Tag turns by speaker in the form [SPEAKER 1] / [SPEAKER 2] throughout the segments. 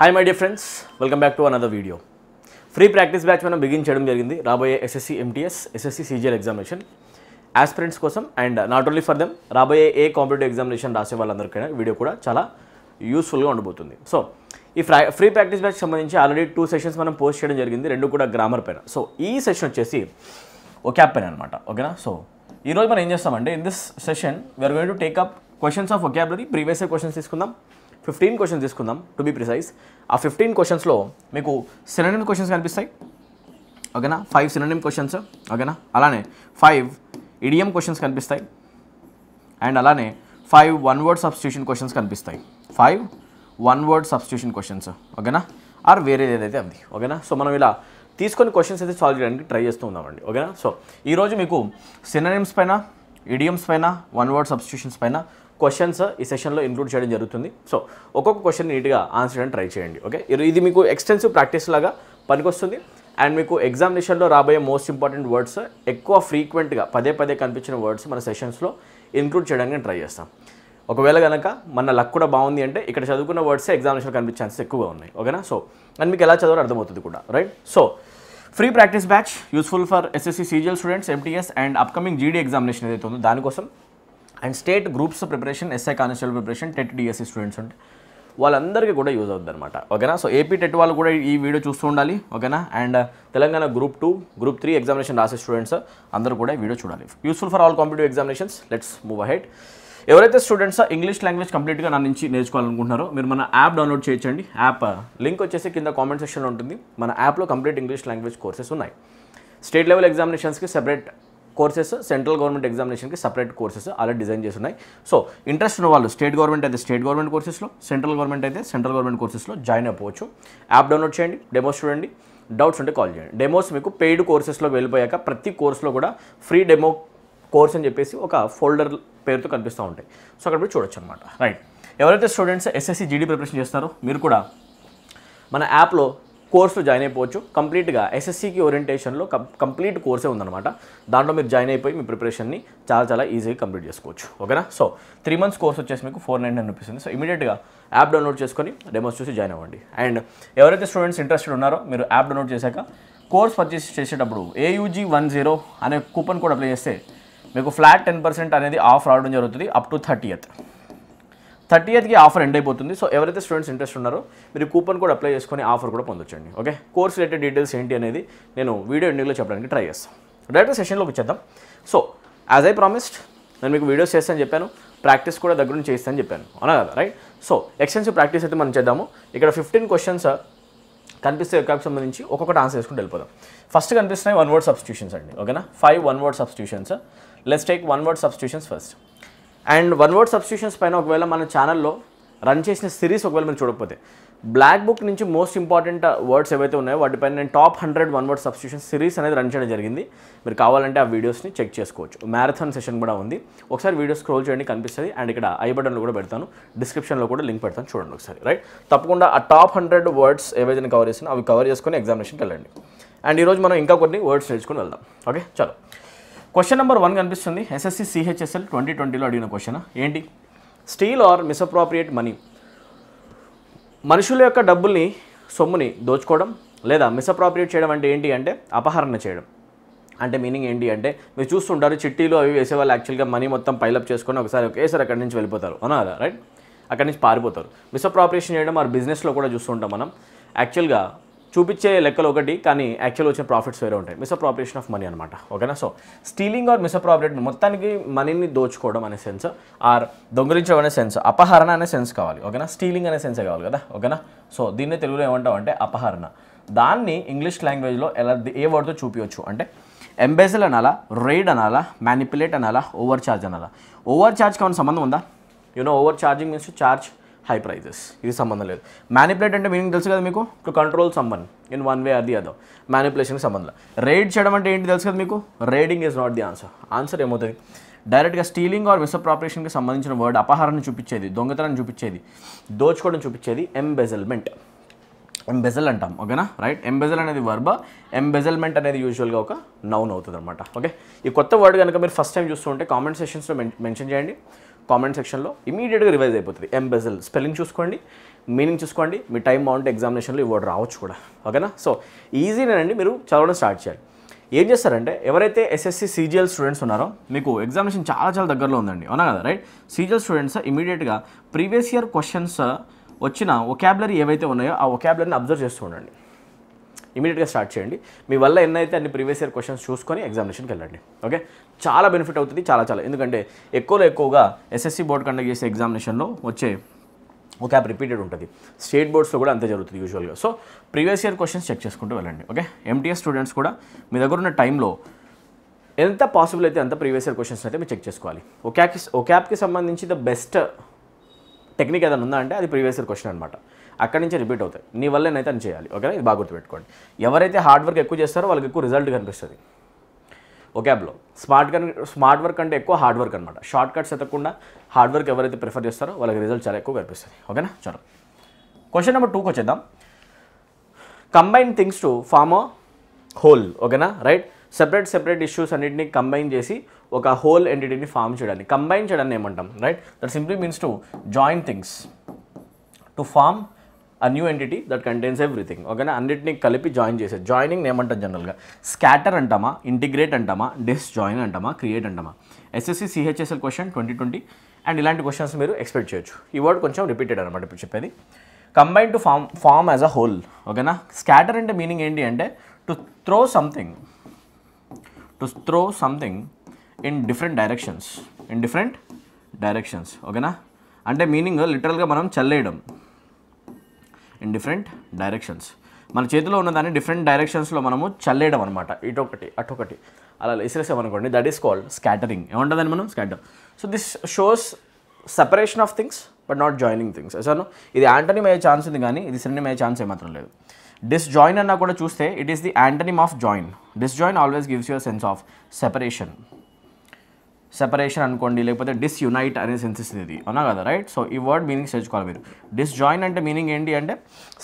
[SPEAKER 1] Hi my dear friends welcome back to another video free practice batch మనం begin చేయడం జరిగింది రాబోయే SSC MTS SSC CGL examination aspirants కోసం and not only for them రాబోయే ఏ competitive examination రాసే వాళ్ళందరికైనా video కూడా చాలా యూస్ఫుల్గా ఉండబోతుంది సో ఈ ఫ్రీ ప్రాక్టీస్ బ్యాచ్ సంబంధించి ఆల్రెడీ టూ సెషన్స్ మనం పోస్ట్ చేయడం జరిగింది రెండు కూడా గ్రామర్ పైన సో ఈ సెషన్ వచ్చేసి ఒక క్యాప్ పైన అనమాట ఓకేనా సో ఈరోజు మనం ఏం చేస్తామంటే in this session we're going to take up questions of vocabulary previous questions తీసుకుందాం ఫిఫ్టీన్ క్వశ్చన్స్ తీసుకుందాం టు బీ ప్రిసైజ్ ఆ ఫిఫ్టీన్ క్వశ్చన్స్లో మీకు సినోనిమ్ క్వశ్చన్స్ కనిపిస్తాయి ఓకేనా ఫైవ్ సినోనిమ్ క్వశ్చన్స్ ఓకేనా అలానే ఫైవ్ ఇడియం క్వశ్చన్స్ కనిపిస్తాయి అండ్ అలానే five one word substitution questions కనిపిస్తాయి five one word substitution questions ఓకేనా ఆర్ వేరే ఏదైతే అంది ఓకేనా సో మనం ఇలా తీసుకొని క్వశ్చన్స్ అయితే సాల్వ్ చేయడానికి ట్రై చేస్తూ ఉన్నామండి ఓకేనా సో ఈరోజు మీకు సినోనిమ్స్ పైన ఇడియమ్స్ పైన వన్ వర్డ్ సబ్స్టిట్యూషన్స్ పైన క్వశ్చన్స్ uh, ఈ సెషన్లో ఇంక్లూడ్ చేయడం జరుగుతుంది సో ఒక్కొక్క క్వశ్చన్ నీట్గా ఆన్సర్ చేయడం ట్రై చేయండి ఓకే ఇది మీకు ఎక్స్టెన్సివ్ ప్రాక్టీస్ లాగా పనికొస్తుంది అండ్ మీకు ఎగ్జామినేషన్లో రాబోయే మోస్ట్ ఇంపార్టెంట్ వర్డ్స్ ఎక్కువ ఫ్రీక్వెంట్గా పదే పదే కనిపించిన వర్డ్స్ మన సెషన్స్లో ఇంక్లూడ్ చేయడానికి ట్రై చేస్తాం ఒకవేళ కనుక మన లక్ కూడా బాగుంది అంటే ఇక్కడ చదువుకున్న వర్డ్సే ఎగ్జామినేషన్ కనిపించే ఛాన్సెస్ ఎక్కువగా ఉన్నాయి ఓకేనా సో అండ్ మీకు ఎలా చదవాలో అర్థమవుతుంది కూడా right so free practice batch useful for SSC CGL students MTS and upcoming GD examination ఏదైతే ఉందో దానికోసం and state groups preparation SI constable preparation TET DSC students ఉంటాయి వాళ్ళందరికీ కూడా యూజ్ అవుతుంది అనమాట ఓకేనా సో ఏపీ టెట్ వాళ్ళు కూడా ఈ వీడియో చూస్తూ ఉండాలి ఓకేనా and Telangana group two group three examination రాసే స్టూడెంట్స్ అందరూ కూడా వీడియో చూడాలి useful for all competitive examinations let's move ahead ఎవరైతే స్టూడెంట్స్ ఇంగ్లీష్ లాంగ్వేజ్ కంప్లీట్గా నా నుంచి నేర్చుకోవాలనుకుంటున్నారో మీరు మన యాప్ డౌన్లోడ్ చేయించండి యాప్ లింక్ వచ్చేసి కింద కామెంట్ సెక్షన్లో ఉంటుంది మన యాప్లో కంప్లీట్ ఇంగ్లీష్ లాంగ్వేజ్ కోర్సెస్ ఉన్నాయి స్టేట్ లెవెల్ ఎగ్జామినేషన్స్కి సెపరేట్ కోర్సెస్ సెంట్రల్ గవర్నమెంట్ ఎగ్జామినేషన్కి సపరేట్ కోర్సెస్ అలా డిజైన్ చేసి ఉన్నాయి సో ఇంట్రెస్ట్ ఉన్న వాళ్ళు స్టేట్ గవర్నమెంట్ అయితే స్టేట్ గవర్నమెంట్ కోర్సెస్లో సెంట్రల్ గవర్నమెంట్ అయితే సెంట్రల్ గవర్నమెంట్ కోర్సెస్లో జాయిన్ అయిపోవచ్చు యాప్ డౌన్లోడ్ చేయండి డెమోస్ చూడండి డౌట్స్ ఉంటే కాల్ చేయండి డెమోస్ మీకు పెయిడ్ కోర్సెస్లో వెళ్ళిపోయాక ప్రతి కోర్సులో కూడా ఫ్రీ డెమో కోర్స్ అని చెప్పేసి ఒక ఫోల్డర్ పేరుతో కనిపిస్తూ ఉంటాయి సో అక్కడ పోయి చూడొచ్చు అనమాట రైట్ ఎవరైతే స్టూడెంట్స్ ఎస్ఎస్సి జీడీ ప్రిపరేషన్ చేస్తారో మీరు కూడా మన యాప్లో కోర్సులు జాయిన్ అయిపోవచ్చు కంప్లీట్గా ఎస్ఎస్సికి ఓరియంటేషన్లో కంప్లీట్ కోర్సే ఉందన్నమాట దాంట్లో మీరు జాయిన్ అయిపోయి మీ ప్రిపరేషన్ని చాలా చాలా ఈజీగా కంప్లీట్ చేసుకోవచ్చు ఓకేనా సో త్రీ మంత్స్ కోర్స్ వచ్చేసి మీకు ఫోర్ నైన్ నైన్ రూపీస్ ఉంది సో ఇమీడియట్గా యాప్ డౌన్లోడ్ చేసుకొని డెమోస్ చూసి జాయిన్ అవ్వండి అండ్ ఎవరైతే స్టూడెంట్స్ ఇంట్రెస్టెడ్ ఉన్నారో మీరు యాప్ డౌన్లోడ్ చేశాక కోర్స్ పర్చేస్ చేసేటప్పుడు ఏయూజీ వన్ జీరో అనే కూపన్ కూడా అప్లై చేస్తే మీకు ఫ్లాట్ టెన్ పర్సెంట్ అనేది ఆఫ్ రావడం జరుగుతుంది అప్ టు థర్టీ థర్టీ ఎయిత్కి ఆఫర్ ఎండ్ అయిపోతుంది సో ఎవరైతే స్టూడెంట్స్ ఇంట్రెస్ట్ ఉన్నారో మీరు కూపన్ కూడా అప్లై చేసుకొని ఆఫర్ కూడా పొందొచ్చండి ఓకే కోర్స్ రిలేటెడ్ డీటెయిల్స్ ఏంటి అనేది నేను వీడియో ఎండింగ్లో చెప్పడానికి ట్రై చేస్తాను డైరెక్ట్ సెషన్లోకి వచ్చేద్దాం సో యాజ్ ఐ ప్రామిస్డ్ నేను మీకు వీడియోస్ చేస్తాను చెప్పాను ప్రాక్టీస్ కూడా దగ్గర నుంచి చేస్తాను చెప్పాను అవునా కదా రైట్ సో ఎక్స్టెన్సివ్ ప్రాక్టీస్ అయితే మనం చేద్దాము ఇక్కడ ఫిఫ్టీన్ క్వశ్చన్స్ కనిపిస్తే ఎక్కడికి సంబంధించి ఒక్కొక్కటి ఆన్సర్ చేసుకుంటూ వెళ్ళిపోదాం ఫస్ట్ కనిపిస్తున్నాయి వన్ వర్డ్ సబ్స్టిట్యూషన్స్ అండి ఓకేనా five one word substitutions let's take one word substitutions first and one word substitutions పైన ఒకవేళ మన ఛానల్లో రన్ చేసిన సిరీస్ ఒకవేళ మీరు చూడకపోతే బ్లాక్ బుక్ నుంచి మోస్ట్ ఇంపార్టెంట్ వర్డ్స్ ఏవైతే ఉన్నాయో వాటిపైన నేను top hundred one word substitution series అనేది రన్ చేయడం జరిగింది మీరు కావాలంటే ఆ వీడియోస్ని చెక్ చేసుకోవచ్చు మ్యారథాన్ సెషన్ కూడా ఉంది ఒకసారి వీడియో స్క్రోల్ చేయండి కనిపిస్తుంది అండ్ ఇక్కడ ఐ బటన్లో కూడా పెడతాను డిస్క్రిప్షన్లో కూడా లింక్ పెడతాను చూడండి ఒకసారి రైట్ తప్పకుండా ఆ టాప్ హండ్రెడ్ వర్డ్స్ ఏవైతే కవర్ చేసినా అవి కవర్ చేసుకొని ఎగ్జామినేషన్కి వెళ్ళండి అండ్ ఈరోజు మనం ఇంకా కొన్ని వర్డ్స్ నేర్చుకుని వెళ్దాం ఓకే చాలా క్వశ్చన్ నెంబర్ వన్ కనిపిస్తుంది ఎస్ఎస్సి సిహెచ్ఎస్ఎల్ ట్వంటీ ట్వంటీలో అడిగిన క్వశ్చన్ ఏంటి స్టీల్ ఆర్ మిస్అప్రాప్రియేట్ మనీ మనుషుల యొక్క డబ్బుల్ని సొమ్ముని దోచుకోవడం లేదా మిస్అప్రాప్రియేట్ చేయడం అంటే ఏంటి అంటే అపహరణ చేయడం అంటే మీనింగ్ ఏంటి అంటే మీరు చూస్తుంటారు చిట్టీలు అవి వేసేవాళ్ళు యాక్చువల్గా మనీ మొత్తం పైలప్ చేసుకొని ఒకసారి ఒకేసారి అక్కడి నుంచి వెళ్ళిపోతారు అవునా రైట్ అక్కడి నుంచి పారిపోతారు మిస్అప్రాపరేషన్ చేయడం మరి బిజినెస్లో కూడా చూస్తుంటాం మనం యాక్చువల్గా చూపించే లెక్కలు ఒకటి కానీ యాక్చువల్ వచ్చిన ప్రాఫిట్స్ వేరే ఉంటాయి మిస్అప్రాపరేషన్ ఆఫ్ మనీ అనమాట ఓకేనా సో స్టీలింగ్ ఆర్ మిస్అప్రాపరేట్ మొత్తానికి మనీని దోచుకోవడం అనే సెన్స్ ఆర్ దొంగిలించడం అనే సెన్స్ అపహరణ అనే సెన్స్ కావాలి ఓకేనా స్టీలింగ్ అనే సెన్సే కావాలి కదా ఓకేనా సో దీన్నే తెలుగులో ఏమంటాం అంటే అపహరణ దాన్ని ఇంగ్లీష్ లాంగ్వేజ్లో ఎలా ఏ వర్డ్తో చూపించవచ్చు అంటే ఎంబెజల్ అనాలా రైడ్ అనాలా మ్యానిపులేట్ అనాలా ఓవర్ ఛార్జ్ అనాలా ఓవర్ ఛార్జ్ ఏమైనా సంబంధం ఉందా you know overcharging means charge high prices ఇది సంబంధం లేదు మ్యానిపులేట్ అంటే మీనింగ్ తెలుసు కదా మీకు టు కంట్రోల్ సంబంధం in one way or the అదో మ్యానిపులేషన్కి సంబంధం రేడ్ చేయడం అంటే ఏంటి తెలుసు కదా మీకు raiding is not the answer answer ఏమవుతుంది డైరెక్ట్గా స్టీలింగ్ ఆర్ మిస్అప్రాపరేషన్కి సంబంధించిన వర్డ్ అపహరణ చూపించేది దొంగతనం చూపించేది దోచుకోవడం చూపించేది ఎంబెజల్మెంట్ ఎంబెజల్ అంటాం ఓకేనా రైట్ ఎంబెజల్ అనేది వర్బ ఎంబెజల్మెంట్ అనేది యూజువల్గా ఒక నౌన్ అవుతుంది అనమాట ఓకే ఈ కొత్త వర్డ్ కనుక మీరు ఫస్ట్ టైం చూస్తుంటే కామెంట్ సెషన్స్లో మెన్షన్ చేయండి కామెంట్ సెక్షన్లో ఇమీడియట్గా రివైజ్ అయిపోతుంది ఎంబెజల్ స్పెల్లింగ్ చూసుకోండి మీనింగ్ చూసుకోండి మీ టైం బాగుంటే ఎగ్జామినేషన్లో ఈ రావచ్చు కూడా ఓకేనా సో ఈజీనేనండి మీరు చదవడం స్టార్ట్ చేయాలి ఏం చేస్తారంటే ఎవరైతే ఎస్ఎస్సి సీజీఎల్ స్టూడెంట్స్ ఉన్నారో మీకు ఎగ్జామినేషన్ చాలా చాలా దగ్గరలో ఉందండి అవునా కదా రైట్ సీజీఎల్ స్టూడెంట్స్ ఇమీడియట్గా ప్రీవియస్ ఇయర్ క్వశ్చన్స్ వచ్చిన ఒకాబులరీ ఏవైతే ఉన్నాయో ఆ ఒకాబులరీని అబ్జర్వ్ చేస్తూ ఉండండి ఇమీడియట్గా స్టార్ట్ చేయండి మీ వల్ల ఎన్నైతే అన్ని ప్రీవియస్ ఇయర్ క్వశ్చన్స్ చూసుకొని ఎగ్జామినేషన్కి వెళ్ళండి ఓకే చాలా బెనిఫిట్ అవుతుంది చాలా చాలా ఎందుకంటే ఎక్కువలో ఎక్కువగా ఎస్ఎస్సి బోర్డ్ కండక్ట్ చేసే ఎగ్జామినేషన్లో వచ్చే ఒక యాప్ రిపీటెడ్ ఉంటుంది స్టేట్ బోర్డ్స్లో కూడా అంతే జరుగుతుంది యూజువల్గా so previous year questions check చేసుకుంటూ వెళ్ళండి ఓకే ఎంటీఎస్ స్టూడెంట్స్ కూడా మీ దగ్గర ఉన్న టైంలో ఎంత పాసిబుల్ అయితే అంత ప్రీవియస్ ఇయర్ క్వశ్చన్స్ అయితే మీరు చెక్ చేసుకోవాలి ఒక యాప్కి ఒక యాప్కి సంబంధించి ద బెస్ట్ టెక్నిక్ ఏదైనా ఉందా అంటే అది ప్రీవియస్ ఇయర్ క్వశ్చన్ అనమాట అక్కడి నుంచి రిపీట్ అవుతాయి నీ వల్ల అయితే అని చేయాలి ఓకేనా ఇది బాగా గుర్తుపెట్టుకోండి ఎవరైతే హార్డ్ వర్క్ ఎక్కువ చేస్తారో వాళ్ళకి ఎక్కువ రిజల్ట్ కనిపిస్తుంది ఓకే యాప్లో స్మార్ట్ స్మార్ట్ వర్క్ అంటే ఎక్కువ హార్డ్ వర్క్ అనమాట షార్ట్ కట్స్ ఎత్తకుండా హార్డ్ వర్క్ ఎవరైతే ప్రిఫర్ చేస్తారో వాళ్ళకి రిజల్ట్ చాలా ఎక్కువ కనిపిస్తుంది ఓకేనా చాలా క్వశ్చన్ నెంబర్ టూకి వచ్చేద్దాం combine things to form a whole ఓకేనా రైట్ సెపరేట్ సెపరేట్ ఇష్యూస్ అన్నింటినీ కంబైన్ చేసి ఒక హోల్ ఎంటిటీని ఫామ్ చేయడాన్ని కంబైన్ చేయడాన్ని ఏమంటాం right that simply means to join things to form a new entity that contains everything ఓకేనా అన్నిటిని కలిపి జాయిన్ చేసేది జాయినింగ్ ఏమంటారు జనరల్గా స్కాటర్ అంటామా ఇంటిగ్రేట్ అంటామా డిస్ జాయిన్ అంటామా క్రియేట్ అంటామా SSC CHSL question twenty twenty and ఇలాంటి క్వశ్చన్స్ మీరు ఎక్స్పెక్ట్ చేయొచ్చు ఈ వర్డ్ కొంచెం రిపీటెడ్ అనమాట ఇప్పుడు చెప్పేది combine to form form as a whole ఓకేనా స్కాటర్ అంటే మీనింగ్ ఏంటి అంటే to throw something to throw something in different directions in different directions ఓకేనా అంటే మీనింగ్ లిటరల్గా మనం చల్లేయడం ఇన్ డిఫరెంట్ డైరెక్షన్స్ మన చేతిలో ఉన్నదాన్ని డిఫరెంట్ డైరెక్షన్స్లో మనము చల్లేయడం అనమాట ఇటొకటి అటొకటి అలా అనుకోండి దట్ ఈస్ కాల్డ్ స్కాటరింగ్ ఏముంటుందని మనం scatter so this shows separation of things but not joining things sir ఇది యాంటనీ అయ్యే ఛాన్స్ ఉంది కానీ ఇది సినిమా అయ్యే ఛాన్స్ ఏమాత్రం లేదు డిస్జాయిన్ అన్నా కూడా చూస్తే it is the antonym of join disjoin always gives your sense of separation separation అనుకోండి లేకపోతే డిస్యునైట్ అనే సెన్సెస్ ఇది అవునా కదా రైట్ సో ఈ వర్డ్ మీనింగ్ తెచ్చుకోవాలి మీరు డిస్జాయిన్ అంటే మీనింగ్ ఏంటి అంటే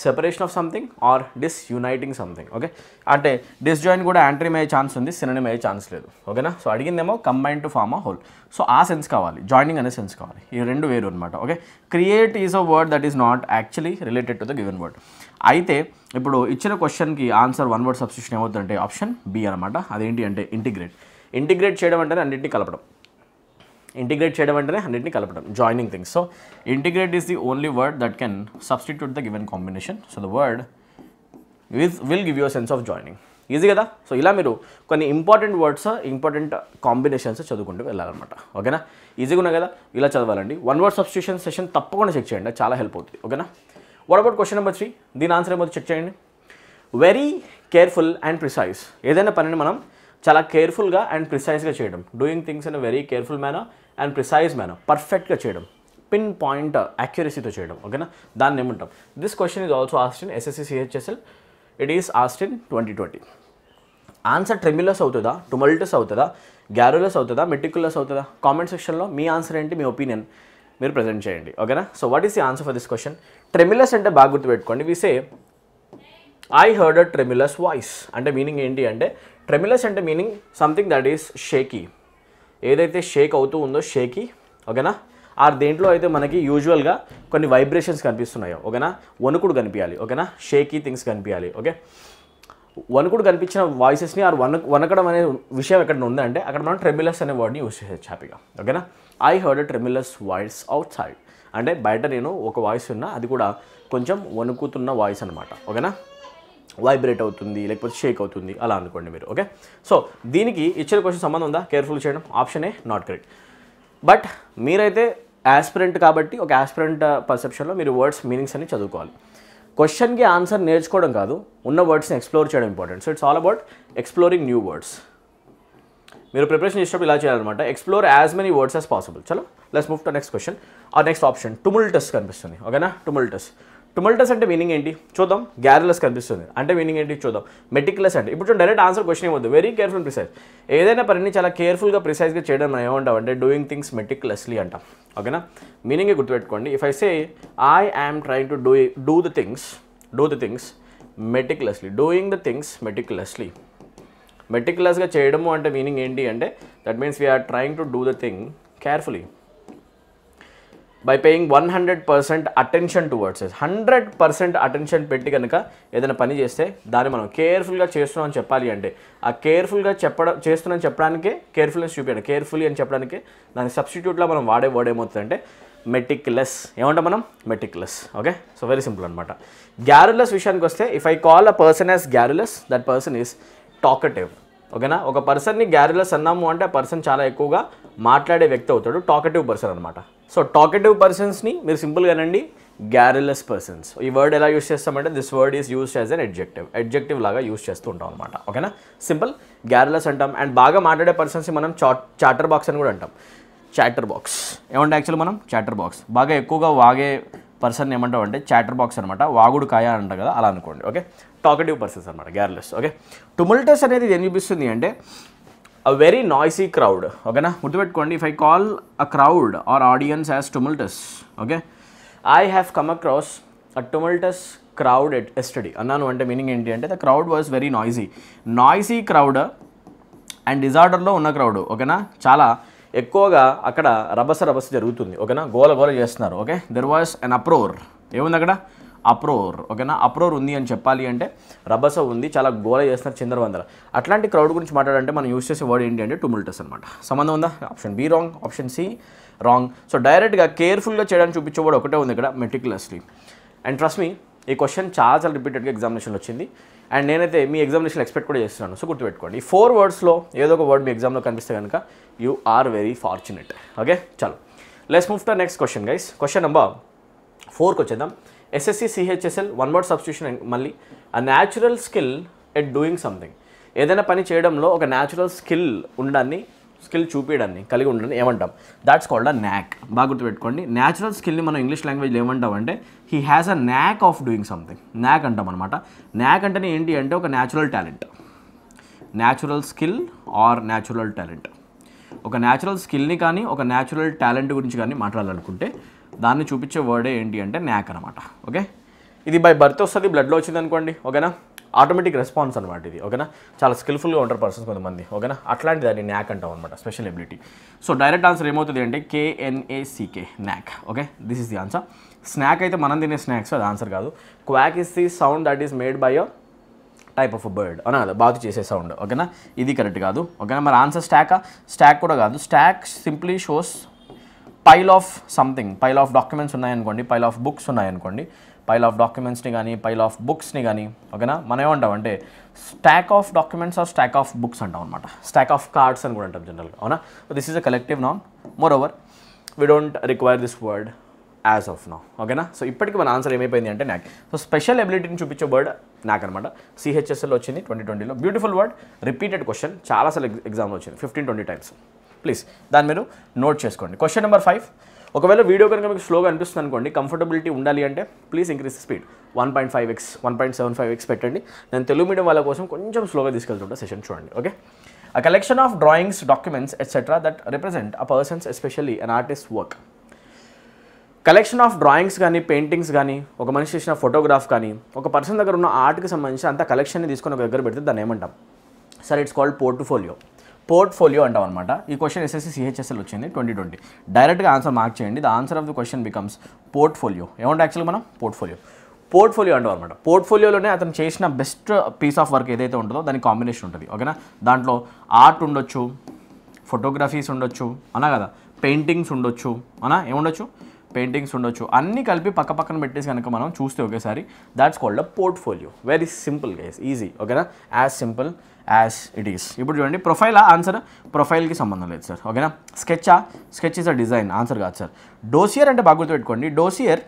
[SPEAKER 1] separation of something or disuniting something okay అంటే డిస్జాయిన్ కూడా యాంట్రీమ్ అయ్యే ఛాన్స్ ఉంది సినిమా అయ్యే ఛాన్స్ లేదు ఓకేనా సో అడిగిందేమో combine to form a whole so ఆ సెన్స్ కావాలి జాయినింగ్ అనే సెన్స్ కావాలి ఈ రెండు వేరు అనమాట okay create is a word that is not actually related to the given word అయితే ఇప్పుడు ఇచ్చిన క్వశ్చన్కి ఆన్సర్ వన్ వర్డ్ సబ్స్టిట్యూషన్ ఏమవుతుందంటే ఆప్షన్ బి అనమాట అదేంటి అంటే ఇంటిగ్రేట్ ఇంటిగ్రేట్ చేయడం అంటే అన్నింటినీ కలపడం ఇంటిగ్రేట్ చేయడం అంటేనే అన్నింటిని కలపడం joining things so integrate is the only word that can substitute the given combination so the word with will give you sense of joining easy కదా సో ఇలా మీరు కొన్ని ఇంపార్టెంట్ వర్డ్స్ ఇంపార్టెంట్ కాంబినేషన్స్ చదువుకుంటూ వెళ్ళాలన్నమాట ఓకేనా ఈజీగా ఉన్నాయి కదా ఇలా చదవాలండి వన్ వర్డ్ సబ్స్టిట్యూషన్ సెషన్ తప్పకుండా చెక్ చేయండి చాలా హెల్ప్ అవుతుంది ఓకేనా what about question number three దీని ఆన్సర్ ఏమో చెక్ చేయండి వెరీ కేర్ఫుల్ అండ్ ప్రిసైజ్ ఏదైనా పనిని మనం చాలా కేర్ఫుల్గా అండ్ ప్రిసైజ్గా చేయడం doing things in very careful manner and precise manner పర్ఫెక్ట్గా చేయడం పిన్ పాయింట్ యాక్యురసీతో చేయడం ఓకేనా దాన్ని ఏమంటాం this question is also asked in SSC CHSL it is asked in twenty twenty answer tremulous అవుతుందా టుమల్టస్ అవుతుందా గ్యారోలస్ అవుతుందా మెటికులస్ అవుతుందా కామెంట్ సెక్షన్లో మీ ఆన్సర్ ఏంటి మీ ఒపీనియన్ మీరు ప్రజెంట్ చేయండి ఓకేనా so what is the answer for this question tremulous అంటే బాగా గుర్తుపెట్టుకోండి విసే I heard a tremulous voice అంటే మీనింగ్ ఏంటి అంటే ట్రెమిలస్ అంటే meaning something that is shaky ఏదైతే షేక్ అవుతూ ఉందో షేకీ ఓకేనా ఆ దేంట్లో అయితే మనకి యూజువల్గా కొన్ని వైబ్రేషన్స్ కనిపిస్తున్నాయో ఓకేనా వణుకుడు కనిపించాలి ఓకేనా షేకీ థింగ్స్ కనిపించాలి ఓకే వణుకుడు కనిపించిన వాయిసెస్ని ఆ వన వణకడం అనే విషయం ఎక్కడ ఉందంటే అక్కడ మనం ట్రెమిలస్ అనే వర్డ్ని యూజ్ చేసేది హ్యాపీగా ఓకేనా I heard tremulous voice outside అంటే బయట నేను ఒక వాయిస్ ఉన్నా అది కూడా కొంచెం వణుకుతున్న వాయిస్ అనమాట ఓకేనా వైబ్రేట్ అవుతుంది లేకపోతే షేక్ అవుతుంది అలా అనుకోండి మీరు ఓకే సో దీనికి ఇచ్చిన క్వశ్చన్ సంబంధం ఉందా కేర్ఫుల్ చేయడం option A not correct but మీరైతే యాస్పిరెంట్ కాబట్టి ఒక యాస్పిరెంట్ పర్సెప్షన్లో uh, మీరు వర్డ్స్ మీనింగ్స్ అన్ని చదువుకోవాలి క్వశ్చన్కి ఆన్సర్ నేర్చుకోవడం కాదు ఉన్న వర్డ్స్ని ఎక్స్ప్లోర్ చేయడం important so it's all about exploring new words మీరు ప్రిపరేషన్ చేసేటప్పుడు ఇలా చేయాలన్నమాట explore as many words as possible చలో let's move to next question ఆ నెక్స్ట్ ఆప్షన్ టుముల్టస్ కనిపిస్తుంది ఓకేనా టుముల్టస్ టుమల్టస్ అంటే మీనింగ్ ఏంటి చూద్దాం గ్యారలస్ కనిపిస్తుంది అంటే మీనింగ్ ఏంటి చూద్దాం మెటిక్లస్ అంటే ఇప్పుడు డైరెక్ట్ ఆన్సర్ క్వశ్చన్ ఏమవుతుంది వెరీ కేర్ఫుల్ ప్రిసైజ్ ఏదైనా పనిని చాలా కేర్ఫుల్గా ప్రిసైజ్గా చేయడం మనం ఏమంటాం అంటే డూయింగ్ థింగ్స్ మెటిక్లెస్లీ అంటాం ఓకేనా మీనింగ్ గుర్తుపెట్టుకోండి if I say I am trying to do do the things do the things meticulously doing the things meticulously మెటిక్లెస్గా చేయడము అంటే మీనింగ్ ఏంటి అంటే that means we are trying to do the thing carefully by paying one hundred percent attention towards is hundred percent attention పెట్టి కనుక ఏదైనా పని చేస్తే దాన్ని మనం కేర్ఫుల్గా చేస్తున్నాం అని చెప్పాలి అంటే ఆ కేర్ఫుల్గా చెప్పడం చేస్తున్నాం చెప్పడానికే కేర్ఫుల్నెస్ చూపించండి కేర్ఫుల్లీ అని చెప్పడానికి దాని సబ్స్టిట్యూట్లో మనం వాడే వర్డ్ ఏమవుతుందంటే మెటిక్లెస్ ఏమంటాం మనం meticulous okay so very simple అనమాట గ్యారులెస్ విషయానికి వస్తే if I call a person as garrulous that person is talkative ఓకేనా ఒక పర్సన్ని గ్యారీలో అన్నాము అంటే ఆ పర్సన్ చాలా ఎక్కువగా మాట్లాడే వ్యక్తి అవుతాడు టాకటివ్ పర్సన్ అనమాట సో టాకటివ్ పర్సన్స్ని మీరు సింపుల్గానండి గ్యారిలెస్ పర్సన్స్ ఈ వర్డ్ ఎలా యూస్ చేస్తామంటే this word is use as an adjective adjective లాగా యూస్ చేస్తూ ఉంటాం అనమాట ఓకేనా సింపుల్ గ్యారిలెస్ అంటాం అండ్ బాగా మాట్లాడే పర్సన్స్ని మనం చాటర్ బాక్స్ అని కూడా అంటాం చాటర్ బాక్స్ ఏమంటే యాక్చువల్ మనం చాటర్ బాక్స్ బాగా ఎక్కువగా వాగే పర్సన్ ఏమంటాం అంటే చాటర్ బాక్స్ అనమాట వాగుడు కాయ అంట కదా అలా అనుకోండి ఓకే టాకటివ్ పర్సన్స్ అనమాట గ్యార్లెస్ ఓకే టుమల్టస్ అనేది ఏం చూపిస్తుంది అంటే అ వెరీ నాయిసీ క్రౌడ్ ఓకేనా గుర్తుపెట్టుకోండి if I call a crowd or audience as tumultuous okay I have come across a tumultuous crowd at yesterday అన్నాను అంటే మీనింగ్ ఏంటి అంటే the crowd was very noisy noisy crowd and డిజార్డర్లో ఉన్న crowd ఓకేనా చాలా ఎక్కువగా అక్కడ రభస రభస జరుగుతుంది ఓకేనా గోల గోల చేస్తున్నారు okay there was an uproar ఏముంది అక్కడ అప్రోర్ ఓకేనా అప్రోర్ ఉంది అని చెప్పాలి అంటే రభస ఉంది చాలా గోల చేస్తున్నారు చంద్రవందర అట్లాంటి క్రౌడ్ గురించి మాట్లాడాలంటే మనం యూస్ చేసే వర్డ్ ఏంటి అంటే టుమిల్టస్ అనమాట సంబంధం ఉందా option B wrong option C wrong so డైరెక్ట్గా కేర్ఫుల్గా చేయడానికి చూపించేవాడు ఒకటే ఉంది ఇక్కడ మెటికులస్లీ అండ్ ట్రస్ట్ మీ ఈ క్వశ్చన్ చాలా చాలా రిపీటెడ్గా ఎగ్జామినేషన్లో వచ్చింది అండ్ నేనైతే మీ ఎగ్జామినేషన్ ఎక్స్పెక్ట్ కూడా చేస్తున్నాను సో గుర్తుపెట్టుకోండి ఈ ఫోర్ వర్డ్స్లో ఏదో ఒక వర్డ్ మీ ఎగ్జామ్లో కనిపిస్తే కనుక you are very fortunate okay చాలు let's move to next question guys question number ఫోర్కి వచ్చేద్దాం SSC CHSL one word substitution మళ్ళీ ఆ natural skill at doing something ఏదైనా పని చేయడంలో ఒక న్యాచురల్ స్కిల్ ఉండడాన్ని స్కిల్ చూపించడాన్ని కలిగి ఉండడాన్ని ఏమంటాం దాట్స్ కాల్డ్ అ న్యాక్ బాగా గుర్తుపెట్టుకోండి న్యాచురల్ స్కిల్ని మనం ఇంగ్లీష్ లాంగ్వేజ్లో ఏమంటాం అంటే he has a knack of doing something knack అంటాం అనమాట న్యాక్ అంటేనే ఏంటి అంటే ఒక natural talent natural skill or natural talent ఒక న్యాచురల్ స్కిల్ని కానీ ఒక న్యాచురల్ టాలెంట్ గురించి కానీ మాట్లాడాలనుకుంటే దాన్ని చూపించే వర్డే ఏంటి అంటే న్యాక్ అనమాట ఓకే ఇది బై బర్త్ వస్తుంది బ్లడ్లో వచ్చింది అనుకోండి ఓకేనా ఆటోమేటిక్ రెస్పాన్స్ అనమాట ఇది ఓకేనా చాలా స్కిల్ఫుల్గా ఉంటారు పర్సన్స్ కొంతమంది ఓకేనా అట్లాంటి దాన్ని న్యాక్ అంటాం అనమాట special ability so direct answer ఏమవుతుంది అంటే K N A C K knack okay this is the answer snack అయితే మనం తినే స్నాక్స్ అది ఆన్సర్ కాదు quack is the sound that is made by a type of bird అని కదా బాగు చేసే సౌండ్ ఓకేనా ఇది కరెక్ట్ కాదు ఓకేనా మరి ఆన్సర్ స్టాకా స్టాక్ కూడా కాదు stack simply shows pile of something pile of documents ఉన్నాయనుకోండి పైల్ ఆఫ్ బుక్స్ ఉన్నాయనుకోండి పైల్ ఆఫ్ డాక్యుమెంట్స్ని కానీ పైల్ ఆఫ్ బుక్స్ని కానీ ఓకేనా మనం ఏమంటాం అంటే stack of documents or stack of books అంటాం అనమాట స్టాక్ ఆఫ్ కార్డ్స్ అని కూడా అంటాం జనరల్గా అవునా this is a collective noun moreover we don't require this word as of now ఓకేనా సో ఇప్పటికి మన ఆన్సర్ ఏమైపోయింది అంటే నాక్ సో స్పెషల్ ఎబిలిటీని చూపించే వర్డ్ నాక్ అనమాట సిహెచ్ఎస్ఎల్ వచ్చింది ట్వంటీ ట్వంటీలో బ్యూటిఫుల్ వర్డ్ రిపీటెడ్ క్వశ్చన్ చాలాసార్లు ఎగ్జామ్లో వచ్చింది ఫిఫ్టీన్ ట్వంటీ టైమ్స్ ప్లీజ్ దాన్ని మీరు నోట్ చేసుకోండి క్వశ్చన్ నెంబర్ ఫైవ్ ఒకవేళ వీడియో కనుక మీకు స్లోగా అనిపిస్తుంది అనుకోండి కంఫర్టబిలిటీ ఉండాలి అంటే please increase speed one point five X one point seven five X పెట్టండి నేను తెలుగు మీడియం వాళ్ళ కోసం కొంచెం స్లోగా తీసుకెళ్తుంటా సెషన్ చూడండి okay a collection of drawings documents etcetera that represent a persons especially an artist work collection of drawings కానీ paintings కానీ ఒక మనిషి చేసిన ఫోటోగ్రాఫ్ కానీ ఒక పర్సన్ దగ్గర ఉన్న ఆర్ట్కి సంబంధించి అంత కలెక్షన్ని తీసుకొని ఒక దగ్గర పెడితే దాన్ని ఏమంటాం sir it's called portfolio portfolio అంటాం అనమాట ఈ క్వశ్చన్ ఎస్ఎస్సి సిహెచ్ఎస్ఎల్ వచ్చింది ట్వంటీ ట్వంటీ డైరెక్ట్గా ఆన్సర్ మార్క్ చేయండి the answer of the question becomes portfolio ఏమంటే యాక్చువల్గా మనం పోర్ట్ఫోలియో పోర్ట్ఫోలియో అంటాం అనమాట పోర్ట్ఫోలియోలోనే అతను చేసిన బెస్ట్ పీస్ ఆఫ్ వర్క్ ఏదైతే ఉంటుందో దాని కాంబినేషన్ ఉంటుంది ఓకేనా దాంట్లో ఆర్ట్ ఉండొచ్చు ఫోటోగ్రఫీస్ ఉండొచ్చు అనా కదా పెయింటింగ్స్ ఉండొచ్చు అనా ఏముండొచ్చు పెయింటింగ్స్ ఉండొచ్చు అన్నీ కలిపి పక్క పక్కన పెట్టేసి కనుక మనం చూస్తే ఒకేసారి that's called a portfolio very simple guys easy ఓకేనా as simple as it is ఇప్పుడు చూడండి ప్రొఫైల్ ఆన్సర్ ప్రొఫైల్కి సంబంధం లేదు సార్ ఓకేనా స్కెచ్చా sketch is a design answer కాదు సార్ డోసియర్ అంటే బాగా గుర్తుపెట్టుకోండి డోసియర్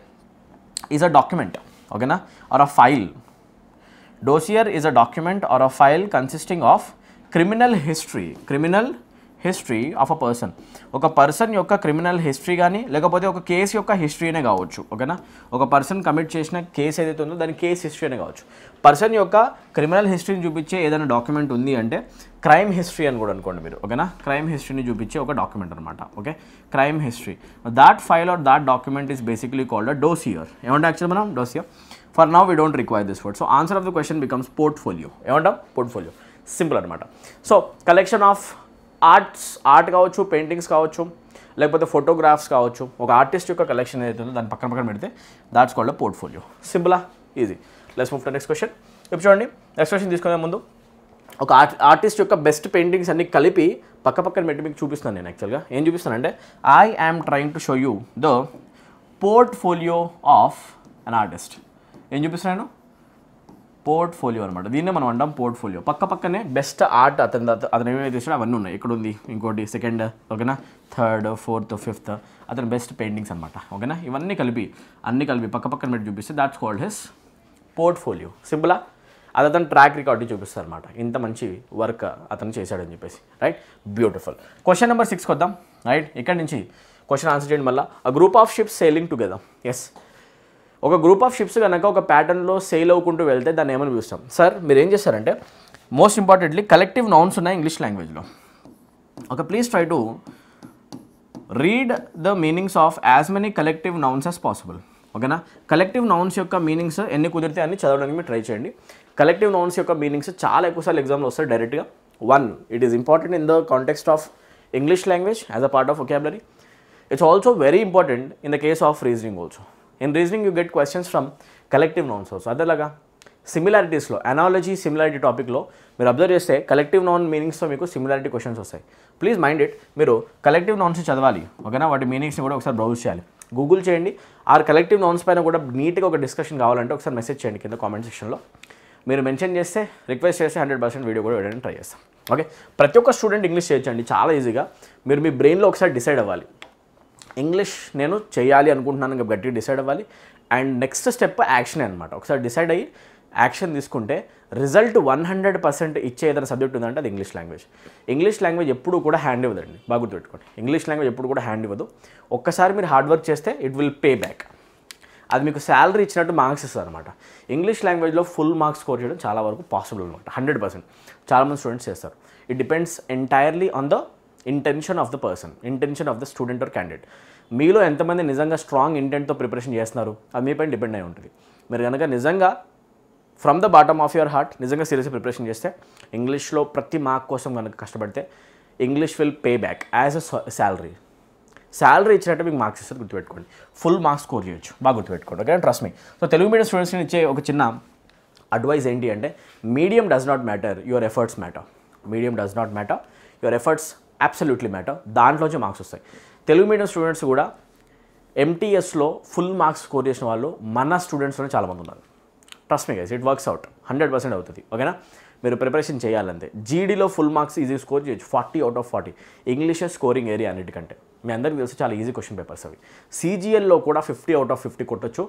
[SPEAKER 1] ఈజ్ అ డాక్యుమెంట్ ఓకేనా or a file dossier is a document or a file consisting of criminal history criminal history of a person ఒక person యొక్క criminal history కానీ లేకపోతే ఒక కేసు యొక్క హిస్టరీనే కావచ్చు ఓకేనా ఒక పర్సన్ కమిట్ చేసిన కేసు ఏదైతే ఉందో దాని కేసు హిస్టరీనే కావచ్చు పర్సన్ యొక్క క్రిమినల్ హిస్టరీని చూపించే ఏదైనా డాక్యుమెంట్ ఉంది అంటే క్రైమ్ హిస్టరీ అని కూడా అనుకోండి మీరు ఓకేనా క్రైమ్ హిస్టరీని చూపించే ఒక డాక్యుమెంట్ అనమాట okay crime history that file or that document is basically called a dossier ఏమంటే యాక్చువల్ మనం dossier for now we don't require this word so answer of the question becomes portfolio ఏమంటాం portfolio simple అనమాట so collection of arts art కావచ్చు paintings కావచ్చు లేకపోతే photographs కావచ్చు ఒక artist యొక్క కలెక్షన్ ఏదైతే ఉందో దాని పక్కన పక్కన పెడితే దాట్స్ కాల్డ్ పోర్ట్ఫోలియో సింపులా easy let's move to next question ఇప్పుడు చూడండి నెక్స్ట్ క్వశ్చన్ తీసుకునే ముందు ఒక ఆర్ట్ ఆర్టిస్ట్ యొక్క బెస్ట్ పెయింటింగ్స్ అన్ని కలిపి పక్క పక్కన పెట్టి మీకు చూపిస్తాను నేను యాక్చువల్గా ఏం చూపిస్తానంటే I am trying to show you the portfolio of an artist ఏం చూపిస్తున్నాను పోర్ట్ఫోలియో అనమాట దీన్నే మనం అంటాం పోర్ట్ఫోలియో పక్క పక్కనే బెస్ట్ ఆర్ట్ అతని అతను ఏమేమి చేసాడు అవన్నీ ఉన్నాయి ఇక్కడ ఉంది ఇంకోటి సెకండ్ ఓకేనా థర్డ్ ఫోర్త్ ఫిఫ్త్ అతని బెస్ట్ పెయింటింగ్స్ అనమాట ఓకేనా ఇవన్నీ కలిపి అన్ని కలిపి పక్క పక్కన పెట్టి చూపిస్తే దాట్స్ కాల్డ్ హిస్ పోర్ట్ఫోలియో సింపులా అది అతను ట్రాక్ రికార్డ్ చూపిస్తారు అనమాట ఇంత మంచి వర్క్ అతను చేశాడని చెప్పేసి రైట్ బ్యూటిఫుల్ క్వశ్చన్ నెంబర్ సిక్స్కి వద్దాం రైట్ ఇక్కడ నుంచి క్వశ్చన్ ఆన్సర్ చేయండి మళ్ళీ a group of ships sailing together ఎస్ ఒక గ్రూప్ ఆఫ్ షిప్స్ కనుక ఒక ప్యాటర్న్లో సేల్ అవ్వుకుంటూ వెళ్తే దాన్ని ఏమని చూస్తాం సార్ మీరు ఏం చేస్తారంటే మోస్ట్ ఇంపార్టెంట్లీ కలెక్టివ్ నౌన్స్ ఉన్నాయి ఇంగ్లీష్ లాంగ్వేజ్లో ఒక please try to read the meanings of as many collective nouns as possible ఓకేనా కలెక్టివ్ నౌన్స్ యొక్క మీనింగ్స్ ఎన్ని కుదిరితే అన్ని చదవడానికి మీరు ట్రై చేయండి కలెక్టివ్ నౌన్స్ యొక్క మీనింగ్స్ చాలా ఎక్కువసార్లు ఎగ్జామ్లో వస్తాయి డైరెక్ట్గా one it is important in the context of English language as a part of vocabulary it's also very important in the case of reasoning also in reasoning you get questions from collective nouns source అదేలాగా సిమిలారిటీస్లో analogy similarity టాపిక్లో మీరు observe చేస్తే collective noun మీనింగ్స్తో మీకు similarity questions వస్తాయి please mind it మీరు collective nouns చదవాలి ఓకేనా వాటి మీనింగ్స్ని కూడా ఒకసారి బ్రౌజ్ చేయాలి గూగుల్ చేయండి ఆ కలెక్టివ్ నాన్స్ పైన కూడా నీట్గా ఒక డిస్కషన్ కావాలంటే ఒకసారి మెసేజ్ చేయండి కింద కామెంట్ సెక్షన్లో మీరు మెన్షన్ చేస్తే రిక్వెస్ట్ చేస్తే హండ్రెడ్ పర్సెంట్ వీడియో కూడా వేయడానికి ట్రై చేస్తాం ఓకే ప్రతి ఒక్క స్టూడెంట్ ఇంగ్లీష్ చేయొచ్చండి చాలా ఈజీగా మీరు మీ బ్రెయిన్లో ఒకసారి డిసైడ్ అవ్వాలి ఇంగ్లీష్ నేను చేయాలి అనుకుంటున్నాను ఇంకా గట్టిగా డిసైడ్ అవ్వాలి అండ్ నెక్స్ట్ స్టెప్ యాక్షన్ అనమాట ఒకసారి డిసైడ్ అయ్యి యాక్షన్ తీసుకుంటే రిజల్ట్ వన్ హండ్రెడ్ పర్సెంట్ ఇచ్చే ఏదైనా సబ్జెక్ట్ ఉందంటే అది ఇంగ్లీష్ లాంగ్వేజ్ ఇంగ్లీష్ లాంగ్వేజ్ ఎప్పుడు కూడా హ్యాండ్ ఇవ్వదండి బాగా గుర్తుపెట్టుకోండి ఇంగ్లీష్ లాంగ్వేజ్ ఎప్పుడు కూడా హ్యాండ్ ఇవ్వదు ఒక్కసారి మీరు హార్డ్ వర్క్ చేస్తే ఇట్ విల్ పే బ్యాక్ అది మీకు శాలరీ ఇచ్చినట్టు మార్క్స్ ఇస్తారు అనమాట ఇంగ్లీష్ లాంగ్వేజ్లో ఫుల్ మార్క్స్ స్కోర్ చేయడం చాలా వరకు పాసిబుల్ అనమాట హండ్రెడ్ పర్సెంట్ చాలామంది స్టూడెంట్స్ చేస్తారు it depends entirely on the intention of the person intention of the student or candidate మీలో ఎంతమంది నిజంగా స్ట్రాంగ్ ఇంటెంట్తో ప్రిపరేషన్ చేస్తున్నారు అది పైన డిపెండ్ అయి ఉంటుంది మీరు కనుక నిజంగా from the bottom of your heart నిజంగా సీరియస్గా ప్రిపరేషన్ చేస్తే ఇంగ్లీష్లో ప్రతి మార్క్ కోసం కనుక కష్టపడితే English will pay back as a salary salary ఇచ్చినట్టు మీకు మార్క్స్ ఇస్తారు గుర్తుపెట్టుకోండి ఫుల్ మార్క్స్ స్కోర్ చేయొచ్చు బాగా గుర్తుపెట్టుకోండి okay trust me so Telugu medium స్టూడెంట్స్ని ఇచ్చే ఒక చిన్న అడ్వైజ్ ఏంటి అంటే medium does not matter your efforts matter medium does not matter your efforts absolutely matter దాంట్లోంచి మార్క్స్ వస్తాయి తెలుగు మీడియం స్టూడెంట్స్ కూడా ఎంటీఎస్లో ఫుల్ మార్క్స్ స్కోర్ చేసిన వాళ్ళు మన స్టూడెంట్స్లోనే చాలామంది ఉన్నారు trust me guys it works out hundred percent అవుతుంది ఓకేనా మీరు ప్రిపరేషన్ చేయాలంటే జీడీలో ఫుల్ మార్క్స్ ఈజీ స్కోర్ చేయొచ్చు forty out of forty English scoring area అన్నిటికంటే మీ అందరికీ తెలుసు చాలా ఈజీ క్వశ్చన్ పేపర్స్ అవి సీజీఎల్లో కూడా ఫిఫ్టీ అవుట్ ఆఫ్ ఫిఫ్టీ కొట్టచ్చు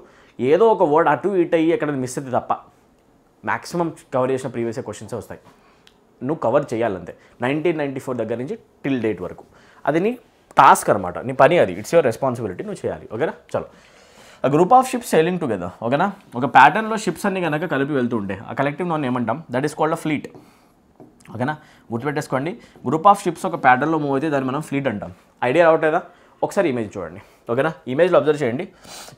[SPEAKER 1] ఏదో ఒక వర్డ్ అటు ఇటు అయ్యి ఎక్కడ మిస్ అయితే తప్ప మ్యాక్సిమం కవర్ చేసిన ప్రీవియస్ క్వశ్చన్స్ వస్తాయి నువ్వు కవర్ చేయాలంతే నైన్టీన్ నైంటీ ఫోర్ దగ్గర నుంచి టిల్ డేట్ వరకు అది నీ టాస్క్ అనమాట నీ పని అది ఇట్స్ యువర్ రెస్పాన్సిబిలిటీ నువ్వు చేయాలి ఓకేనా చలో a group of ships sailing together ఓకేనా ఒక ప్యాటర్న్లో షిప్స్ అన్ని కనుక కలిపి వెళ్తూ ఉంటే ఆ కలెక్టివ్ నోన్ ఏమంటాం that is called a fleet ఓకేనా గుర్తుపెట్టేసుకోండి గ్రూప్ ఆఫ్ షిప్స్ ఒక ప్యాటర్న్లో మూవ్ అయితే దాన్ని మనం ఫ్లీట్ అంటాం ఐడియా రావట్లేదా ఒకసారి ఇమేజ్ చూడండి ఓకేనా ఇమేజ్లో అబ్జర్వ్ చేయండి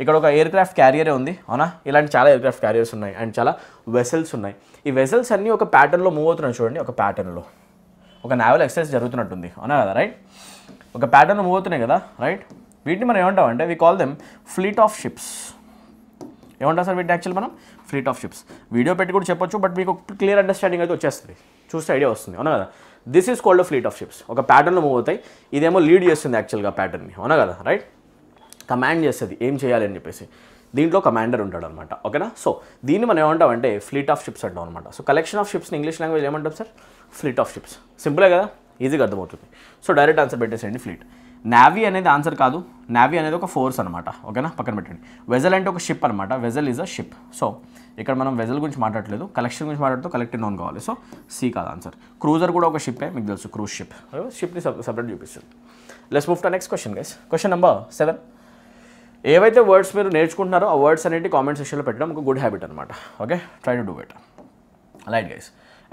[SPEAKER 1] ఇక్కడ ఒక ఎయిర్ క్రాఫ్ట్ క్యారియరే ఉంది అవునా ఇలాంటి చాలా ఎయిర్ క్రాఫ్ట్ క్యారియర్స్ ఉన్నాయి అండ్ చాలా వెసల్స్ ఉన్నాయి ఈ వెసల్స్ అన్నీ ఒక ప్యాటర్న్లో మూవ్ అవుతున్నాయి చూడండి ఒక ప్యాటర్న్లో ఒక నావల్ ఎక్సర్సైజ్ జరుగుతున్నట్టుంది అవునా కదా రైట్ ఒక ప్యాటర్న్లో మూవ్ అవుతున్నాయి కదా రైట్ వీటిని మనం ఏమంటాం అంటే we call them fleet of ships ఏమంటాం సార్ వీటిని యాక్చువల్ మనం ఫ్లీట్ ఆఫ్ షిప్స్ వీడియో పెట్టి కూడా చెప్పొచ్చు బట్ మీకు క్లియర్ అండర్స్టాండింగ్ అయితే వచ్చేస్తుంది చూస్తే ఐడియా వస్తుంది అవునా కదా this is called fleet of ships ఒక ప్యాటర్న్లో మూవ్ అవుతాయి ఇదేమో లీడ్ చేస్తుంది యాక్చువల్గా ప్యాటర్న్ని అవునా కదా రైట్ కమాండ్ చేస్తుంది ఏం చేయాలని చెప్పేసి దీంట్లో కమాండర్ ఉంటాడు అనమాట ఓకేనా సో దీన్ని మనం ఏమంటాం అంటే ఫ్లీట్ ఆఫ్ షిప్స్ అంటాం అనమాట సో కలెక్షన్ ఆఫ్ షిప్స్ని ఇంగ్లీష్ లాంగ్వేజ్ ఏమంటాం సార్ ఫ్లీట్ ఆఫ్ షిప్స్ సింపులే కదా ఈజీగా అర్థమవుతుంది సో డైరెక్ట్ ఆన్సర్ పెట్టేసేయండి ఫ్లీట్ నావీ అనేది ఆన్సర్ కాదు నావీ అనేది ఒక ఫోర్స్ అనమాట ఓకేనా పక్కన పెట్టండి వెజల్ అంటే ఒక షిప్ అనమాట vessel is a ship so ఇక్కడ మనం వెజల్ గురించి మాట్లాడలేదు కలెక్షన్ గురించి మాట్లాడుతూ కలెక్టివ్ నోన్ కావాలి సో సీ కాదు ఆన్సర్ క్రూజర్ కూడా ఒక షిప్పే మీకు తెలుసు క్రూజ్ షిప్ షిప్ని సపరేట్ చూపిస్తుంది let's move to next question guys question number seven ఏవైతే వర్డ్స్ మీరు నేర్చుకుంటున్నారో ఆ వర్డ్స్ అనేవి కామెంట్ సెక్షన్లో పెట్టడం ఒక గుడ్ హ్యాబిట్ అనమాట okay try to do it right guys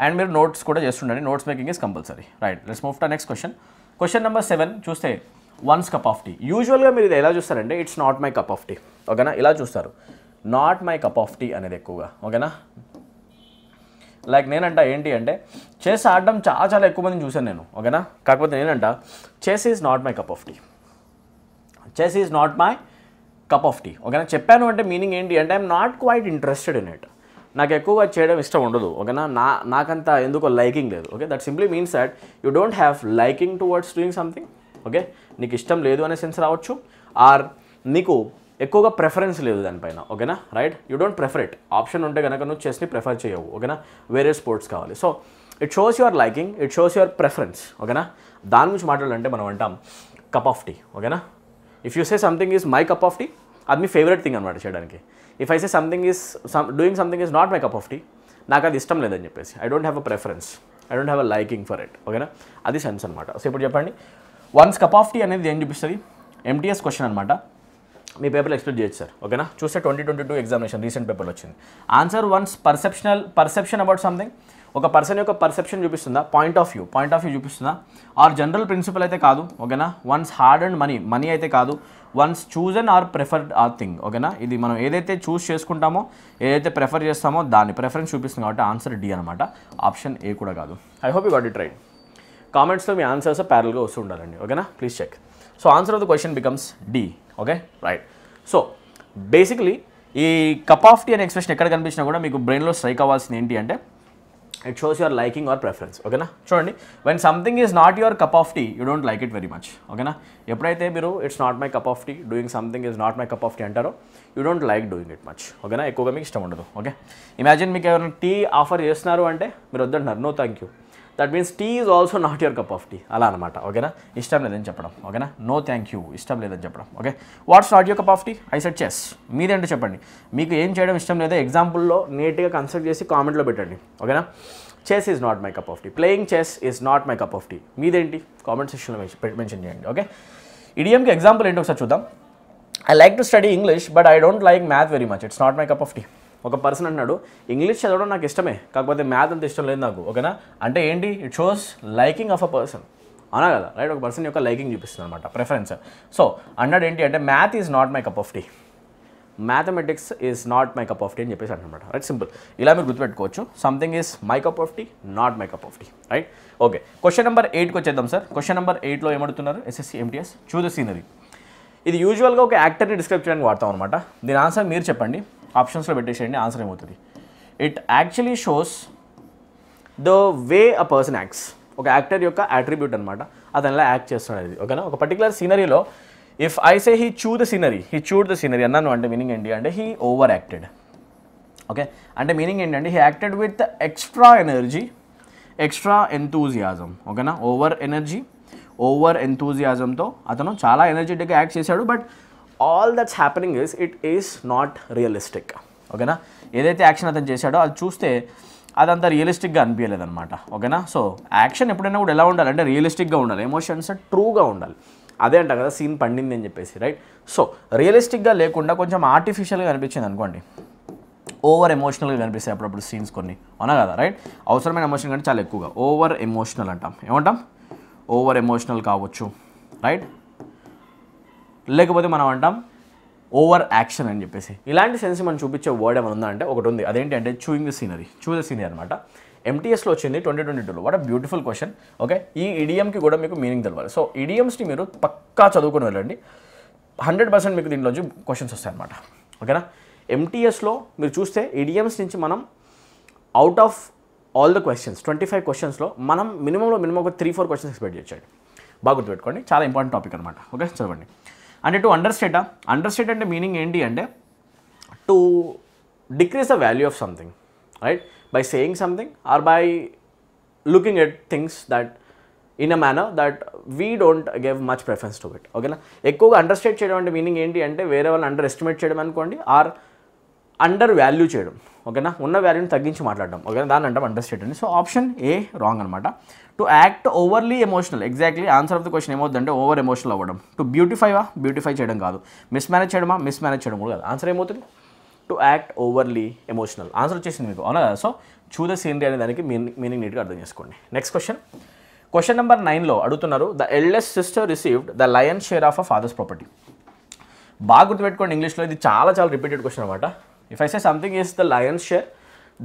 [SPEAKER 1] and మీరు నోట్స్ కూడా చేస్తుండండి notes making is compulsory right let's move to next question question number seven చూస్తే వన్స్ కప్ ఆఫ్ టీ యూజువల్గా మీరు ఇది ఎలా చూస్తారంటే it's not my cup of tea ఓకేనా ఇలా చూస్తారు not my cup of tea అనేది ఎక్కువగా ఓకేనా లైక్ నేనంట ఏంటి అంటే చెస్ ఆడడం చాలా చాలా ఎక్కువ మందిని చూశాను నేను ఓకేనా కాకపోతే నేనంట chess is not my cup of tea chess is not my cup of tea ఓకేనా చెప్పాను అంటే మీనింగ్ ఏంటి అంటే I'm not quite interested in it నాకు ఎక్కువగా చేయడం ఇష్టం ఉండదు ఓకేనా నా నాకంత ఎందుకో లైకింగ్ లేదు okay that simply means that you don't have liking towards doing something okay నీకు ఇష్టం లేదు అనే సెన్స్ రావచ్చు ఆర్ నీకు ఎక్కువగా ప్రిఫరెన్స్ లేదు దానిపైన ఓకేనా right you don't prefer it option ఉంటే కనుక నువ్వు చెస్ని ప్రిఫర్ చేయవు ఓకేనా వేరే స్పోర్ట్స్ కావాలి so it shows your liking it shows your preference ఓకేనా దాని గురించి మాట్లాడాలంటే మనం అంటాం కప్ ఆఫ్ టీ ఓకేనా if you say something is my cup of tea అది మీ ఫేవరెట్ థింగ్ అనమాట చేయడానికి if I say something is doing something is not my cup of tea నాకు అది ఇష్టం లేదని చెప్పేసి I don't have a preference I don't have a liking for it ఓకేనా అది సెన్స్ అనమాట సో ఇప్పుడు చెప్పండి వన్స్ కప్ ఆఫ్ టీ అనేది ఏం చూపిస్తుంది ఎంటీఎస్ క్వశ్చన్ అనమాట మీ పేపర్లో ఎక్స్ప్లెయిన్ చేయొచ్చు సార్ ఓకేనా చూస్తే twenty twenty two examination recent పేపర్లో వచ్చింది answer one's perceptional perception about something ఒక పర్సన్ యొక్క పర్సెప్షన్ చూపిస్తుందా point of view point of view చూపిస్తుందా ఆర్ జనరల్ ప్రిన్సిపల్ అయితే కాదు ఓకేనా one's hard earned money money అయితే కాదు one's chosen or preferred or thing ఓకేనా ఇది మనం ఏదైతే చూస్ చేసుకుంటామో ఏదైతే ప్రిఫర్ చేస్తామో దాన్ని ప్రిఫరెన్స్ చూపిస్తుంది కాబట్టి ఆన్సర్ డి అనమాట ఆప్షన్ ఏ కూడా కాదు I hope you got it right కామెంట్స్లో మీ ఆన్సర్స్ ప్యారల్గా వస్తూ ఉండాలండి ఓకేనా please check so answer of the question becomes D okay right so basically ఈ కప్ ఆఫ్ టీ అనే ఎక్స్ప్రెషన్ ఎక్కడ కనిపించినా కూడా మీకు బ్రెయిన్లో స్ట్రైక్ అవ్వాల్సింది ఏంటి అంటే it shows your liking or preference ఓకేనా చూడండి when something is not your cup of tea you don't like it very much ఓకేనా ఎప్పుడైతే మీరు it's not my cup of tea doing something is not my cup of tea అంటారో you don't like doing it much ఓకేనా ఎక్కువగా మీకు ఇష్టం ఉండదు okay imagine మీకు ఎవరైనా టీ ఆఫర్ చేస్తున్నారు అంటే మీరు వద్దంటున్నారు no thank you that means tea is also not your cup of tea అలా అనమాట ఓకేనా ఇష్టం లేదని చెప్పడం ఓకేనా నో థ్యాంక్ యూ ఇష్టం లేదని చెప్పడం okay what's not your cup of tea I said chess మీదేంటో చెప్పండి మీకు ఏం చేయడం ఇష్టం లేదో ఎగ్జాంపుల్లో నీట్గా కన్సల్ట్ చేసి కామెంట్లో పెట్టండి ఓకేనా chess is not my cup of tea playing chess is not my cup of tea మీదేంటి కామెంట్ సెక్షన్లో మెన్షన్ చేయండి ఓకే ఇడియంకి ఎగ్జాంపుల్ ఏంటో ఒకసారి చూద్దాం I like to study English but I don't like math very much it's not my cup of tea ఒక person అన్నాడు English చదవడం నాకు ఇష్టమే కాకపోతే మ్యాథ్ అంత ఇష్టం లేదు నాకు ఓకేనా అంటే ఏంటి it shows liking of a person అనా కదా రైట్ ఒక పర్సన్ యొక్క లైకింగ్ చూపిస్తుంది అనమాట ప్రిఫరెన్స్ సో అన్నాడు ఏంటి అంటే math is not my cup of tea mathematics is not my cup of tea అని చెప్పేసి అనమాట రైట్ సింపుల్ ఇలా మీరు గుర్తుపెట్టుకోవచ్చు something is my cup of tea not my cup of tea right okay question number ఎయిట్కి వచ్చేద్దాం sir question number ఎయిట్లో ఏమడుతున్నారు ఎస్ఎస్సి ఎంటీఎస్ ద సీనరీ ఇది యూజువల్గా ఒక యాక్టర్ని డిస్క్రైబ్ చేయడానికి వాడతాం అనమాట దీని ఆన్సర్ మీరు చెప్పండి ఆప్షన్స్లో పెట్టేసేయండి ఆన్సర్ ఏమవుతుంది it actually shows the way a person acts ఒక యాక్టర్ యొక్క అట్రిబ్యూట్ అనమాట అతను యాక్ట్ చేస్తున్నాడు అది ఓకేనా ఒక పర్టికులర్ సీనరీలో if I say he chew the scenery he chewed the scenery అన్నాను అంటే మీనింగ్ ఏంటి అంటే హీ ఓవర్ యాక్టెడ్ ఓకే అంటే మీనింగ్ ఏంటంటే he acted with extra energy extra enthusiasm ఓకేనా ఓవర్ ఎనర్జీ ఓవర్ ఎంతూజియాజంతో అతను చాలా ఎనర్జెటిక్గా యాక్ట్ చేశాడు but all that's happening is it is not realistic ఓకేనా ఏదైతే యాక్షన్ అతను చేశాడో అది చూస్తే అదంతా రియలిస్టిక్గా అనిపించలేదన్నమాట ఓకేనా సో యాక్షన్ ఎప్పుడైనా కూడా ఎలా ఉండాలి అంటే రియలిస్టిక్గా ఉండాలి ఎమోషన్స్ ట్రూగా ఉండాలి అదే అంట కదా సీన్ పండింది అని చెప్పేసి రైట్ సో రియలిస్టిక్గా లేకుండా కొంచెం ఆర్టిఫిషియల్గా అనిపించింది అనుకోండి ఓవర్ ఎమోషనల్గా కనిపిస్తాయి అప్పుడప్పుడు సీన్స్ కొన్ని అవునా కదా రైట్ అవసరమైన ఎమోషన్ కంటే చాలా ఎక్కువగా ఓవర్ ఎమోషనల్ అంటాం ఏమంటాం ఓవర్ ఎమోషనల్ కావచ్చు రైట్ లేకపోతే మనం అంటాం ఓవర్ యాక్షన్ అని చెప్పేసి ఇలాంటి సెన్స్ మనం చూపించే వర్డ్ ఏమైనా ఉందంటే ఒకటి ఉంది అదేంటి అంటే chewing the scenery chew the scenery అనమాట ఎంటీఎస్లో వచ్చింది ట్వంటీ ట్వంటీ టూలో what a beautiful question okay ఈ ఇడియంకి కూడా మీకు మీనింగ్ తెలవాలి సో ఇడియమ్స్ని మీరు పక్కా చదువుకుని వెళ్ళండి హండ్రెడ్ పర్సెంట్ మీకు దీంట్లోంచి క్వశ్చన్స్ వస్తాయి అనమాట ఓకేనా ఎంటీఎస్లో మీరు చూస్తే ఇడియమ్స్ నుంచి మనం out of all the questions twenty five క్వశ్చన్స్లో మనం మినిమంలో మినిమం ఒక త్రీ ఫోర్ క్వశ్చన్స్ ఎక్స్పెక్ట్ చేయండి బాగా గుర్తుపెట్టుకోండి చాలా ఇంపార్టెంట్ టాపిక్ అనమాట ఓకే చదవండి అంటే టు అండర్స్టేటా అండర్స్టేట్ అంటే మీనింగ్ ఏంటి అంటే to decrease the value of something right by saying something or by looking at things that in a manner that we don't give much preference to it ఓకేనా ఎక్కువగా అండర్స్టేట్ చేయడం అంటే మీనింగ్ ఏంటి అంటే వేరే వాళ్ళని అండర్ ఎస్టిమేట్ చేయడం అనుకోండి ఆర్ అండర్ వాల్యూ చేయడం ఓకేనా ఉన్న వాల్యూని తగ్గించి మాట్లాడడం ఓకేనా దాని అంటాం అండర్స్టేట్ అని సో ఆప్షన్ ఏ రాంగ్ అనమాట to act overly emotional exactly answer of the question ఏమవుతుందంటే ఓవర్ ఎమోషనల్ అవ్వడం టు బ్యూటిఫైవా బ్యూటిఫై చేయడం కాదు మిస్మేనేజ్ చేయడమా మేనేజ్ చేయడం కూడా కాదు ఆన్సర్ ఏమవుతుంది to act overly emotional answer వచ్చేసింది మీకు అవునా సో చూద సీనరీ అనే దానికి మీనింగ్ మీనింగ్ నీట్గా అర్థం చేసుకోండి నెక్స్ట్ క్వశ్చన్ క్వశ్చన్ నెంబర్ నైన్లో అడుగుతున్నారు the eldest sister received the lion share of a father's property బాగా గుర్తుపెట్టుకోండి ఇంగ్లీష్లో ఇది చాలా చాలా రిపీటెడ్ క్వశ్చన్ అనమాట if I say something is the lion's share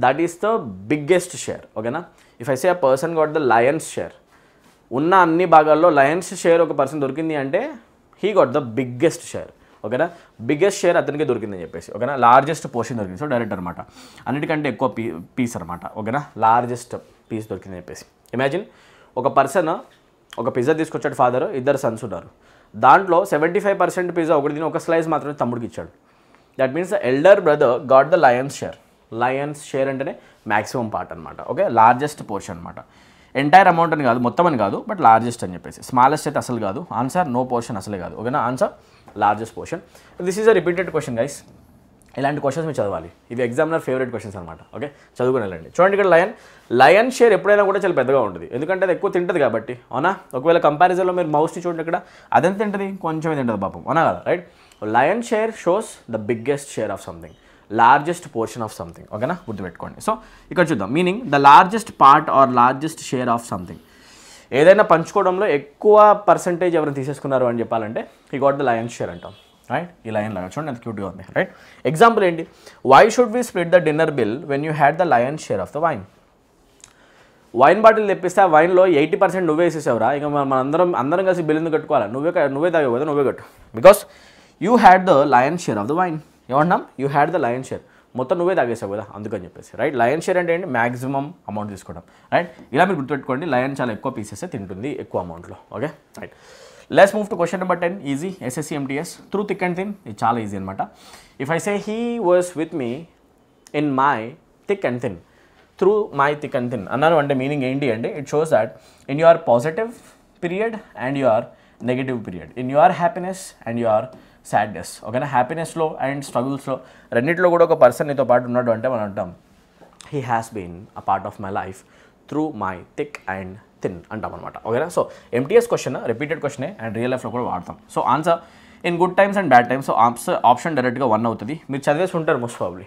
[SPEAKER 1] that is the biggest share ఓకేనా if I say a person got the lion's share ఉన్న అన్ని భాగాల్లో లయన్స్ షేర్ ఒక పర్సన్ దొరికింది అంటే he got the biggest share ఓకేనా biggest share అతనికి దొరికిందని చెప్పేసి ఓకేనా లార్జెస్ట్ పోర్షన్ దొరికింది సో డైరెక్ట్ అనమాట అన్నిటికంటే ఎక్కువ పీ పీస్ అనమాట ఓకేనా లార్జెస్ట్ పీస్ దొరికిందని చెప్పేసి ఇమాజిన్ ఒక పర్సన్ ఒక పిజ్జా తీసుకొచ్చాడు ఫాదర్ ఇద్దరు సన్స్ ఉన్నారు దాంట్లో సెవెంటీ ఫైవ్ పర్సెంట్ పిజ్జా ఒకటి తిని ఒక స్లైస్ మాత్రమే తమ్ముడికి ఇచ్చాడు that means the elder brother got the lion's share lion's share అంటేనే మ్యాక్సిమం పార్ట్ అనమాట ఓకే లార్జెస్ట్ పోర్షన్ అనమాట ఎంటైర్ అమౌంట్ అని కాదు మొత్తం అని కాదు బట్ లార్జెస్ట్ అని చెప్పేసి స్మాలెస్ట్ అయితే అసలు కాదు ఆన్సర్ నో పోర్షన్ అసలే కాదు ఓకేనా answer largest portion this is a repeated question guys ఇలాంటి క్వశ్చన్స్ మీరు చదవాలి ఇవి ఎగ్జామ్లర్ ఫేవరెట్ క్వశ్చన్స్ అనమాట ఓకే చదువుకుని వెళ్ళండి చూడండి ఇక్కడ లయన్ లయన్ షేర్ ఎప్పుడైనా కూడా చాలా పెద్దగా ఉంటుంది ఎందుకంటే అది ఎక్కువ తింటుంది కాబట్టి అవునా ఒకవేళ కంపారిజన్లో మీరు మౌస్ని చూడండి ఇక్కడ అదంతా తింటుంది కొంచెమే తింటుంది పాపం అవునా కదా right lion share shows the biggest share of something largest portion of something ఓకేనా గుర్తుపెట్టుకోండి సో ఇక్కడ చూద్దాం meaning the largest part or largest share of something ఏదైనా పంచుకోవడంలో ఎక్కువ పర్సంటేజ్ ఎవరు తీసేసుకున్నారు అని చెప్పాలంటే ఈ గాట్ ద లయన్ షేర్ అంటాం రైట్ ఈ లయన్ లాగా చూడండి ఎంత క్యూట్గా ఉంది రైట్ ఎగ్జాంపుల్ ఏంటి why should we split the dinner bill when you had the lion share of the wine wine bottle తెప్పిస్తే ఆ వైన్లో ఎయిటీ పర్సెంట్ నువ్వే వేసేసావురా ఇక మనందరం అందరం కలిసి బిల్ ఎందుకు కట్టుకోవాలి నువ్వే నువ్వే తాగేవు కదా నువ్వే కట్టు because you had the lion share of the wine ఏమన్నాం you had the lion share మొత్తం నువ్వే తాగేసావు కదా అందుకని చెప్పేసి రైట్ లయన్ షేర్ అంటే ఏంటి మ్యాక్సిమం అమౌంట్ తీసుకోవడం రైట్ ఇలా మీరు గుర్తుపెట్టుకోండి లయన్ చాలా ఎక్కువ పీసెస్ తింటుంది ఎక్కువ అమౌంట్లో okay right let's move to question number ten easy SSC MTS through thick and thin ఇది చాలా ఈజీ అనమాట if I say he was with me in my thick and thin through my thick and thin అన్నాను అంటే meaning ఏంటి అండి it shows that in your positive period and your negative period in your happiness and your sadness ఓకేనా హ్యాపీనెస్లో and స్ట్రగుల్స్లో రెండింటిలో కూడా ఒక person నీతో పాటు ఉన్నాడు అంటే మనం అంటాం he has been a part of my life through my thick and thin అంటాం అనమాట ఓకేనా సో ఎంటీఎస్ క్వశ్చన్ రిపీటెడ్ క్వశ్చనే అండ్ రియల్ లైఫ్లో కూడా వాడతాం so answer in good times and bad times so option option డైరెక్ట్గా వన్ అవుతుంది మీరు చదివేసి ఉంటారు మోస్ట్ ప్రాబ్లీ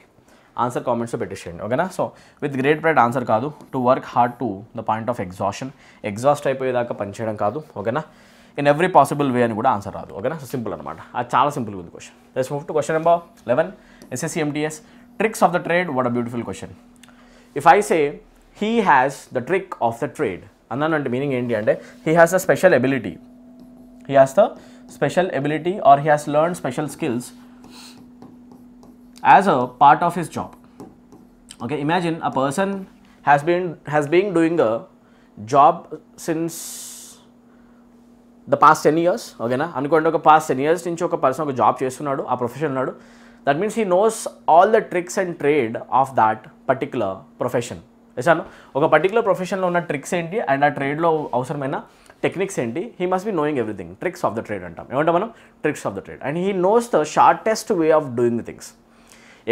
[SPEAKER 1] ఆన్సర్ కామెంట్స్లో పెట్టేసేయండి ఓకేనా so with great pride answer కాదు to work hard to the point of exhaustion exhaust అయిపోయేదాకా పనిచేయడం కాదు ఓకేనా in every possible way and good answer. Okay, so simple and mad. A chala simple with question. Let's move to question number 11. SSC MTS. Tricks of the trade. What a beautiful question. If I say he has the trick of the trade, and meaning India, he has a special ability. He has the special ability or he has learned special skills as a part of his job. Okay, imagine a person has been has been doing a job since the past ten years ఓకేనా అనుకోండి ఒక past ten years నుంచి ఒక person ఒక job చేస్తున్నాడు ఆ profession ఉన్నాడు that means he knows all the tricks and trade of that particular profession వేసాను ఒక పర్టికులర్ ప్రొఫెషన్లో ఉన్న ట్రిక్స్ ఏంటి అండ్ ఆ ట్రేడ్లో అవసరమైన టెక్నిక్స్ ఏంటి he must be knowing everything tricks of the trade అంటాం ఏమంటాం మనం tricks of the trade and he knows the shortest way of doing the things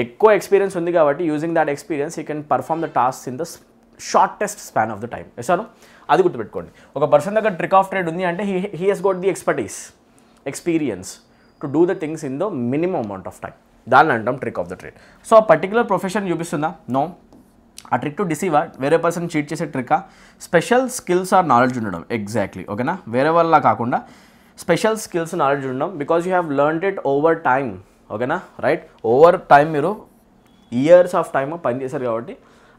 [SPEAKER 1] ఎక్కువ ఎక్స్పీరియన్స్ ఉంది కాబట్టి using that experience you can perform the task in the shortest span of the time వేసాను అది గుర్తుపెట్టుకోండి ఒక పర్సన్ దగ్గర trick of trade ఉంది అంటే he he Hess goat the expertise experience to do the things in the minimum amount of time దాన్ని అంటాం trick of the trade so ఆ పర్టికులర్ ప్రొఫెషన్ చూపిస్తుందా నో ఆ ట్రిక్ టు డిసీవ్ వేరే person cheat చేసే ట్రిక్కా special skills are knowledge ఉండడం exactly ఓకేనా వేరే వాళ్ళ కాకుండా స్పెషల్ స్కిల్స్ నాలెడ్జ్ ఉండడం because you have learn it over time ఓకేనా రైట్ ఓవర్ టైం మీరు ఇయర్స్ ఆఫ్ టైమ్ పనిచేశారు కాబట్టి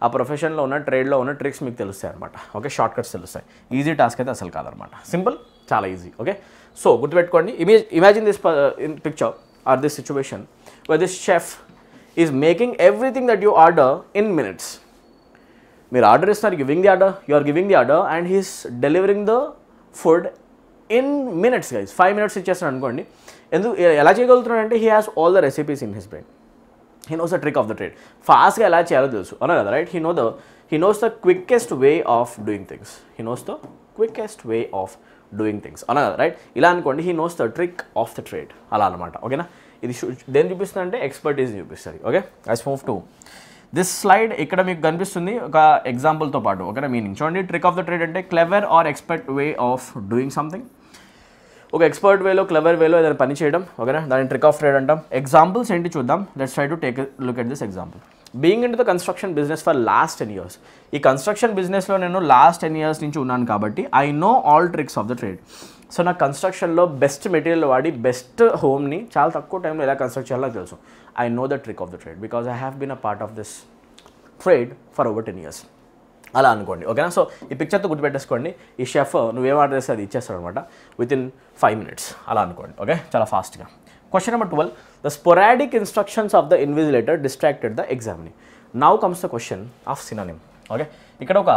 [SPEAKER 1] ఆ ప్రొఫెషన్లో ఉన్న ట్రేడ్లో ఉన్న ట్రిక్స్ మీకు తెలుస్తాయి అనమాట ఓకే షార్ట్ కట్స్ తెలుస్తాయి ఈజీ టాస్క్ అయితే అసలు కాదనమాట సింపుల్ చాలా ఈజీ ఓకే సో గుర్తుపెట్టుకోండి image imagine this in picture or this situation where this chef is making everything that you order in minutes మీరు ఆర్డర్ ఇస్తున్నారు giving the order you are giving the order and he's delivering the food in minutes guys five minutes ఇచ్చేస్తాను అనుకోండి ఎందుకు ఎలా చేయగలుగుతున్నాడు అంటే he has all the recipes in his brain he knows the trick of the trade ఫాస్ట్గా ఎలా చేయాలో తెలుసు అన్నా కదా right he know the he knows the quickest way of doing things he knows the quickest way of doing things అన్నా కదా right ఇలా అనుకోండి he knows the trick of the trade అలా అనమాట ఓకేనా ఇది దేని చూపిస్తుంది అంటే ఎక్స్పర్టీస్ చూపిస్తుంది okay I smooth to this slide ఇక్కడ మీకు కనిపిస్తుంది ఒక ఎగ్జాంపుల్తో పాటు ఓకేనా మీనింగ్ నించోండి ట్రిక్ ఆఫ్ ద ట్రేడ్ అంటే clever or expert way of doing something ఒక ఎక్స్పర్ట్ వేలో క్లవర్ వేలో ఏదైనా పని చేయడం ఓకేనా దాని ట్రిక్ ఆఫ్ ట్రేడ్ అంటాం ఎగ్జాంపుల్స్ ఏంటి చూద్దాం let's try to take look at this example being in the construction business for last ten years ఈ కన్స్ట్రక్షన్ బిజినెస్లో నేను లాస్ట్ టెన్ ఇయర్స్ నుంచి ఉన్నాను కాబట్టి I know all tricks of the trade so నాకు కన్స్ట్రక్షన్లో బెస్ట్ మెటీరియల్ వాడి best హోమ్ని చాలా తక్కువ టైంలో ఎలా కన్స్ట్రక్ట్ చేయాలో తెలుసు I know the trick of the trade because I have been a part of this trade for over ten years అలా అనుకోండి ఓకేనా సో ఈ పిక్చర్తో గుర్తుపెట్టేసుకోండి ఈ షెఫ్ నువ్వేం ఆర్డర్ చేస్తే అది ఇచ్చేస్తాడు అనమాట విత్ ఇన్ ఫైవ్ మినిట్స్ అలా అనుకోండి ఓకే చాలా ఫాస్ట్గా question number twelve the sporadic instructions of the invigilator distracted the ఎగ్జామ్ని now comes the question of synonym okay ఇక్కడ ఒక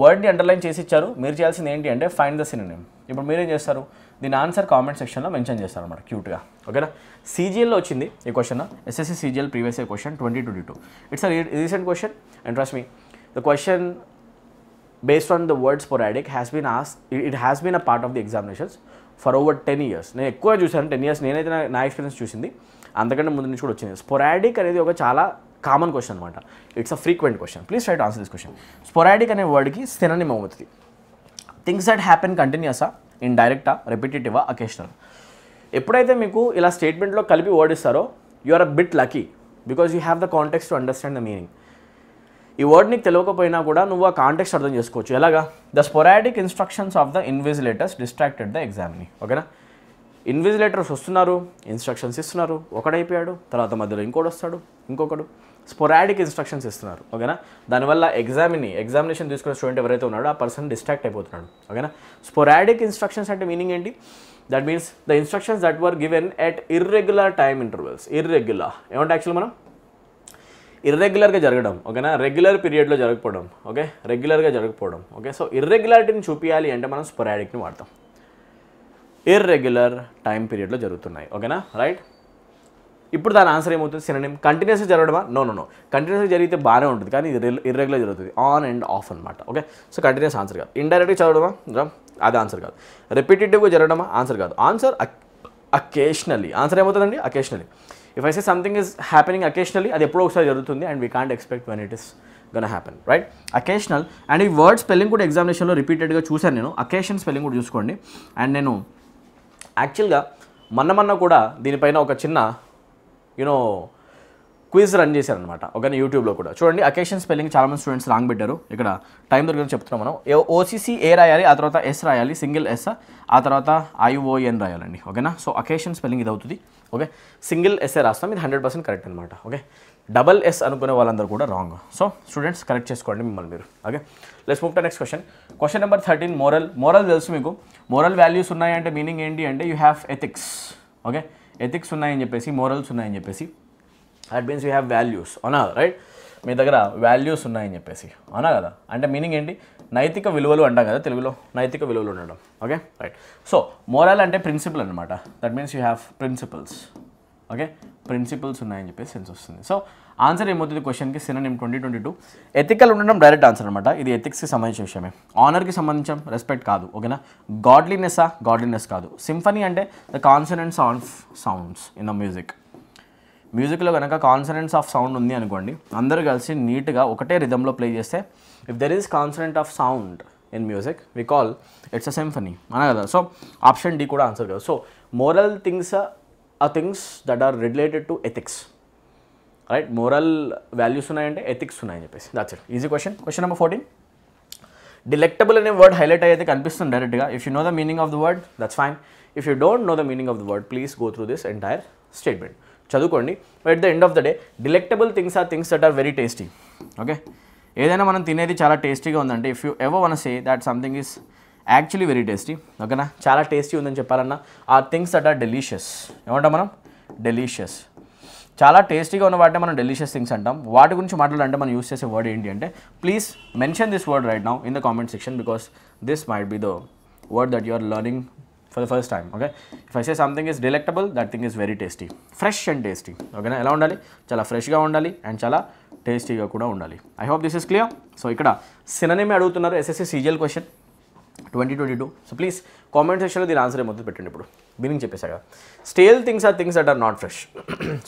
[SPEAKER 1] వర్డ్ని అండర్లైన్ చేసి ఇచ్చారు మీరు చేయాల్సింది ఏంటి అంటే ఫైండ్ ద సినానిమ్ ఇప్పుడు మీరేం చేస్తారు దీని ఆన్సర్ కామెంట్ సెక్షన్లో మెన్షన్ చేస్తారు అనమాట క్యూట్గా ఓకేనా సీజీఎల్లో వచ్చింది ఈ question SSC CGL previous year question twenty twenty two it's a recent question and trust me the question based on the words sporadic has been as it has been a part of the examinations for over ten years నేను ఎక్కువ చూశాను ten years నేనైతే నా experience చూసింది అంతకంటే ముందు నుంచి కూడా వచ్చింది స్పొరాడిక్ అనేది ఒక చాలా కామన్ క్వశ్చన్ అనమాట it's a frequent question please to answer this question sporadic అనే వర్డ్కి స్థిరని అవుతుంది థింగ్స్ దట్ హ్యాపెన్ కంటిన్యూసా ఇన్ డైరెక్టా రెపిటేటివా అకేషనల్ ఎప్పుడైతే మీకు ఇలా స్టేట్మెంట్లో కలిపి వర్డ్ ఇస్తారో you are a bit lucky because you have the context to understand the meaning ఈ వర్డ్ నీకు తెలియకపోయినా కూడా నువ్వు ఆ కాంటెక్స్ అర్థం చేసుకోవచ్చు ఎలాగా the sporadic instructions of the invigilators distracted the ఎగ్జామ్ని ఓకేనా ఇన్విజిలేటర్స్ వస్తున్నారు ఇన్స్ట్రక్షన్స్ ఇస్తున్నారు ఒకడైపోయాడు తర్వాత మధ్యలో ఇంకోటి వస్తాడు ఇంకొకడు స్పొరాటిక్ ఇన్స్ట్రక్షన్స్ ఇస్తున్నారు ఓకేనా దానివల్ల ఎగ్జామ్ని ఎగ్జామినేషన్ తీసుకునే స్టూడెంట్ ఎవరైతే ఉన్నాడో ఆ పర్సన్ డిస్ట్రాక్ట్ అయిపోతున్నాడు ఓకేనా స్పొరాటిక్ ఇన్స్ట్రక్షన్స్ అంటే మీనింగ్ ఏంటి that means the instructions that were given at irregular time intervals irregular ఏమంటే యాక్చువల్ మనం ఇర్రెగ్యులర్గా జరగడం ఓకేనా రెగ్యులర్ పీరియడ్లో జరగకపోవడం ఓకే రెగ్యులర్గా జరగకపోవడం ఓకే సో ఇర్రెగ్యులారిటీని చూపించాలి అంటే మనం స్పొరాడిక్ని వాడతాం ఇర్రెగ్యులర్ టైం పీరియడ్లో జరుగుతున్నాయి ఓకేనా రైట్ ఇప్పుడు దాని ఆన్సర్ ఏమవుతుంది సినిమా కంటిన్యూస్గా జరగడమా నో నో నో కంటిన్యూస్గా జరిగితే బాగానే ఉంటుంది కానీ ఇర్రెగ్యులర్ జరుగుతుంది ఆన్ అండ్ ఆఫ్ అనమాట ఓకే సో కంటిన్యూస్ ఆన్సర్ కాదు ఇండైరెక్ట్గా చదవడమా అది ఆన్సర్ కాదు రిపీటేటివ్గా జరగడమా ఆన్సర్ కాదు ఆన్సర్ అకేషనలీ ఆన్సర్ ఏమవుతుందండి occasionally if I say something is happening occasionally అది ఎప్పుడో ఒకసారి జరుగుతుంది and we can't expect when it is gonna happen right occasional and ఈ వర్డ్ స్పెల్లింగ్ కూడా ఎగ్జామినేషన్లో రిపీటెడ్గా చూశాను నేను అకేషన్ స్పెల్లింగ్ కూడా చూసుకోండి అండ్ నేను యాక్చువల్గా మొన్న మొన్న కూడా దీనిపైన ఒక చిన్న యూనో క్విజ్ రన్ చేశారనమాట ఒకనే యూట్యూబ్లో కూడా చూడండి అకేషన్ స్పెల్లింగ్ చాలామంది స్టూడెంట్స్ రాంగ్ పెట్టారు ఇక్కడ టైం దొరికిన చెప్తున్నాం మనం ఓసీసీ ఏ రాయాలి ఆ తర్వాత ఎస్ రాయాలి సింగిల్ ఎస్ ఆ తర్వాత ఐఓఎన్ రాయాలండి ఓకేనా సో అకేషన్ స్పెల్లింగ్ ఇది అవుతుంది ఓకే సింగిల్ ఎస్ఏ రాస్తాం ఇది హండ్రెడ్ పర్సెంట్ కరెక్ట్ అనమాట ఓకే డబల్ ఎస్ అనుకునే వాళ్ళందరూ కూడా రాంగ్ సో స్టూడెంట్స్ కరెక్ట్ చేసుకోండి మిమ్మల్ని మీరు okay let's move text next question question number thirteen moral moral తెలుసు మీకు మోరల్ వాల్యూస్ ఉన్నాయంటే మీనింగ్ ఏంటి అంటే you have ethics okay ethics ఉన్నాయని చెప్పేసి మోరల్స్ ఉన్నాయని చెప్పేసి that means you have values అవునా రైట్ మీ దగ్గర వాల్యూస్ ఉన్నాయని చెప్పేసి అవునా కదా అంటే మీనింగ్ ఏంటి నైతిక విలువలు అంటాం కదా తెలుగులో నైతిక విలువలు ఉండడం ఓకే రైట్ సో మోరల్ అంటే ప్రిన్సిపల్ అనమాట that means you have principles okay principles ఉన్నాయని చెప్పేసి సెన్స్ వస్తుంది సో ఆన్సర్ ఏమవుతుంది క్వశ్చన్కి name twenty twenty two ethical ఉండడం డైరెక్ట్ ఆన్సర్ అనమాట ఇది ఎథిక్స్కి సంబంధించిన విషయమే ఆనర్కి సంబంధించిన రెస్పెక్ట్ కాదు ఓకేనా గాడ్లీనెస్సా గాడ్లీనెస్ కాదు సింఫనీ అంటే the consonants on sounds in the music మ్యూజిక్లో కనుక కాన్సనెంట్స్ ఆఫ్ సౌండ్ ఉంది అనుకోండి అందరూ కలిసి నీట్గా ఒకటే రిధంలో ప్లే చేస్తే if there is consonant of sound in music we call it's a symphony అన కదా సో ఆప్షన్ డి కూడా ఆన్సర్ కదా సో మోరల్ థింగ్స్ ఆ things that are related to ethics right moral values ఉన్నాయంటే ఎథిక్స్ ఉన్నాయని చెప్పేసి that's it easy question question number fourteen delectable అనే word highlight అయితే కనిపిస్తుంది డైరెక్ట్గా if you know the meaning of the word that's fine if you don't know the meaning of the word please go through this entire statement చదువుకోండి but the end of the day delectable things are things that are very tasty okay ఏదైనా మనం తినేది చాలా టేస్టీగా ఉందంటే if you ever one say that something is actually very tasty ఓకేనా చాలా tasty ఉందని చెప్పాలన్నా ఆ థింగ్స్ దట్ ఆర్ డెలీషియస్ ఏమంటాం మనం డెలీషియస్ చాలా టేస్టీగా ఉన్న వాటిని మనం డెలిషియస్ థింగ్స్ అంటాం వాటి గురించి మాట్లాడాలంటే మనం యూస్ చేసే వర్డ్ ఏంటి అంటే please mention this word right now in the comment section because this might be the word that you are learning for the first time okay if i say something is delectable that thing is very tasty fresh and tasty ఓకేనా ఎలా ఉండాలి చాలా ఫ్రెష్గా ఉండాలి and చాలా టేస్టీగా కూడా ఉండాలి I hope this is clear so ఇక్కడ సిననేమే అడుగుతున్నారు SSC CGL question twenty twenty two so please comment సెక్షన్లో దీని ఆన్సర్ ఏమవుతుంది పెట్టండి ఇప్పుడు మీనింగ్ చెప్పేశాక stale things are things that are not fresh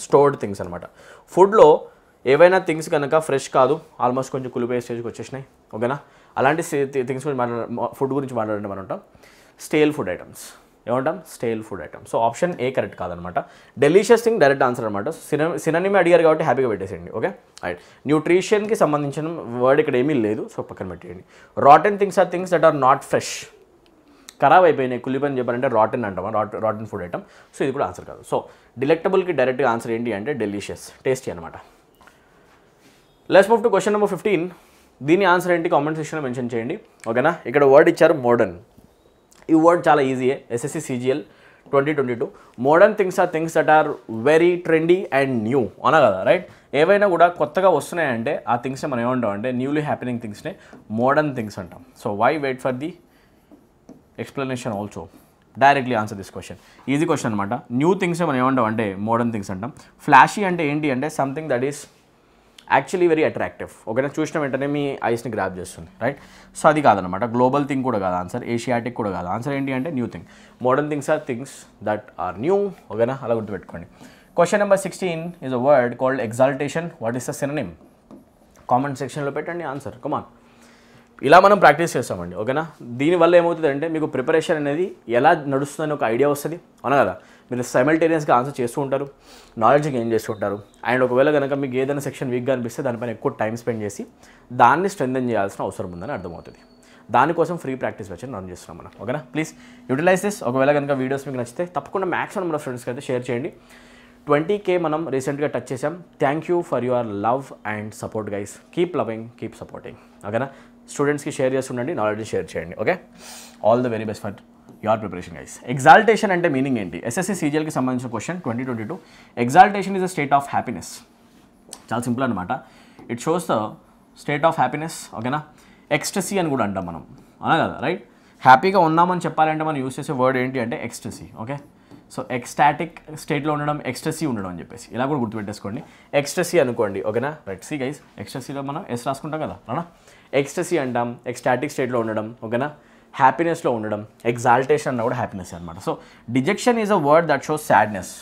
[SPEAKER 1] stored things అనమాట ఫుడ్లో ఏవైనా థింగ్స్ కనుక ఫ్రెష్ కాదు ఆల్మోస్ట్ కొంచెం కులిపోయే స్టేజ్కి వచ్చేసినాయి ఓకేనా అలాంటి థింగ్స్ గురించి మాట్లాడ ఫుడ్ గురించి మాట్లాడండి మనం ఉంటాం స్టేల్ ఫుడ్ ఐటమ్స్ ఏమంటాం stale food items so option A correct కాదనమాట డెలిషియస్ థింగ్ డైరెక్ట్ ఆన్సర్ అనమాట సిన సిననిమే అడిగారు కాబట్టి హ్యాపీగా పెట్టేసేయండి ఓకే రైట్ న్యూట్రిషన్కి సంబంధించిన వర్డ్ ఇక్కడ ఏమీ లేదు సో పక్కన పెట్టేయండి rotten things are things that are not fresh ఖరాబ్ అయిపోయినాయి కులిపని చెప్పాలంటే రాటన్ అంటాం rot rotten food item so ఇది కూడా ఆన్సర్ కాదు సో డిలెక్టబుల్కి డైరెక్ట్గా ఆన్సర్ ఏంటి అంటే డెలిషియస్ టేస్టీ అనమాట let's move to question number fifteen దీని ఆన్సర్ ఏంటి కామెంట్ సెక్షన్లో మెన్షన్ చేయండి ఓకేనా ఇక్కడ వర్డ్ ఇచ్చారు మోడర్న్ ఈ వర్డ్ చాలా ఈజీయే SSC CGL twenty twenty two modern things are things that are very trendy and new అన కదా రైట్ ఏవైనా కూడా కొత్తగా వస్తున్నాయంటే ఆ థింగ్స్ని మనం ఏమంటాం అంటే న్యూలీ హ్యాపెనింగ్ థింగ్స్నే మోడర్న్ థింగ్స్ అంటాం so why wait for the explanation also directly answer this question easy question అనమాట న్యూ థింగ్స్ మనం ఏమంటాం అంటే మోడర్న్ థింగ్స్ అంటాం ఫ్లాషీ అంటే ఏంటి అంటే something that is actually very attractive ఒకవేళ చూసిన వెంటనే మీ ఐస్ని గ్రాప్ చేస్తుంది రైట్ సో అది కాదనమాట గ్లోబల్ థింగ్ కూడా కాదు ఆన్సర్ ఏషియాటిక్ కూడా కాదు ఆన్సర్ ఏంటి అంటే new thing modern things are things that are new ఓకేనా అలా గుర్తుపెట్టుకోండి question number sixteen is a word called exaltation what is the name comment సెక్షన్లో పెట్టండి ఆన్సర్ కమాన్ ఇలా మనం ప్రాక్టీస్ చేస్తామండి ఓకేనా దీనివల్ల ఏమవుతుందంటే మీకు ప్రిపరేషన్ అనేది ఎలా నడుస్తుందని ఒక ఐడియా వస్తుంది అవునా కదా మీరు సైమల్టేనియస్గా ఆన్సర్ చేస్తూ ఉంటారు నాలెడ్జ్ గెయిన్ ఉంటారు అండ్ ఒకవేళ కనుక మీకు ఏదైనా సెక్షన్ వీక్గా అనిపిస్తే దానిపైన ఎక్కువ టైం స్పెండ్ చేసి దాన్ని స్ట్రెంథన్ చేయాల్సిన అవసరం ఉందని అర్థమవుతుంది దానికోసం ఫ్రీ ప్రాక్టీస్ వచ్చి రన్ చేస్తున్నాం మనం ఓకేనా ప్లీజ్ యూటిలైజ్ దిస్ ఒకవేళ కనుక వీడియోస్ మీకు నచ్చితే తప్పకుండా మ్యాక్సిమం మన ఫ్రెండ్స్కి అయితే షేర్ చేయండి ట్వంటీ కే మనం రీసెంట్గా టచ్ చేసాం thank you for your love and support guys keep loving keep supporting ఓకేనా స్టూడెంట్స్కి షేర్ చేస్తుండండి నాలెడ్జ్ షేర్ చేయండి okay all the very best for your preparation guys exaltation అంటే మీనింగ్ ఏంటి ఎస్ఎస్సీ సీజియల్కి సంబంధించిన question twenty twenty two exaltation is a state of happiness చాలా simple అనమాట it shows the state of happiness ఓకేనా ecstasy అని కూడా అంటాం మనం అనా కదా రైట్ హ్యాపీగా ఉన్నామని చెప్పాలంటే మనం యూస్ చేసే వర్డ్ ఏంటి అంటే ఎక్స్టసీ ఓకే సో ఎక్స్టాటిక్ స్టేట్లో ఉండడం ఎక్స్టసీ ఉండడం అని చెప్పేసి ఇలా కూడా గుర్తుపెట్టేసుకోండి ఎక్స్టసీ అనుకోండి ఓకేనా రైట్ సీ గైస్ ఎక్స్టసీలో మనం ఎస్ రాసుకుంటాం కదా అవునా ఎక్స్టసీ అంటాం ఎక్స్టాటిక్ స్టేట్లో ఉండడం ఓకేనా హ్యాపీనెస్లో ఉండడం ఎగ్జాల్టేషన్ అన్న కూడా హ్యాపీనెస్ అనమాట so dejection is a word that shows sadness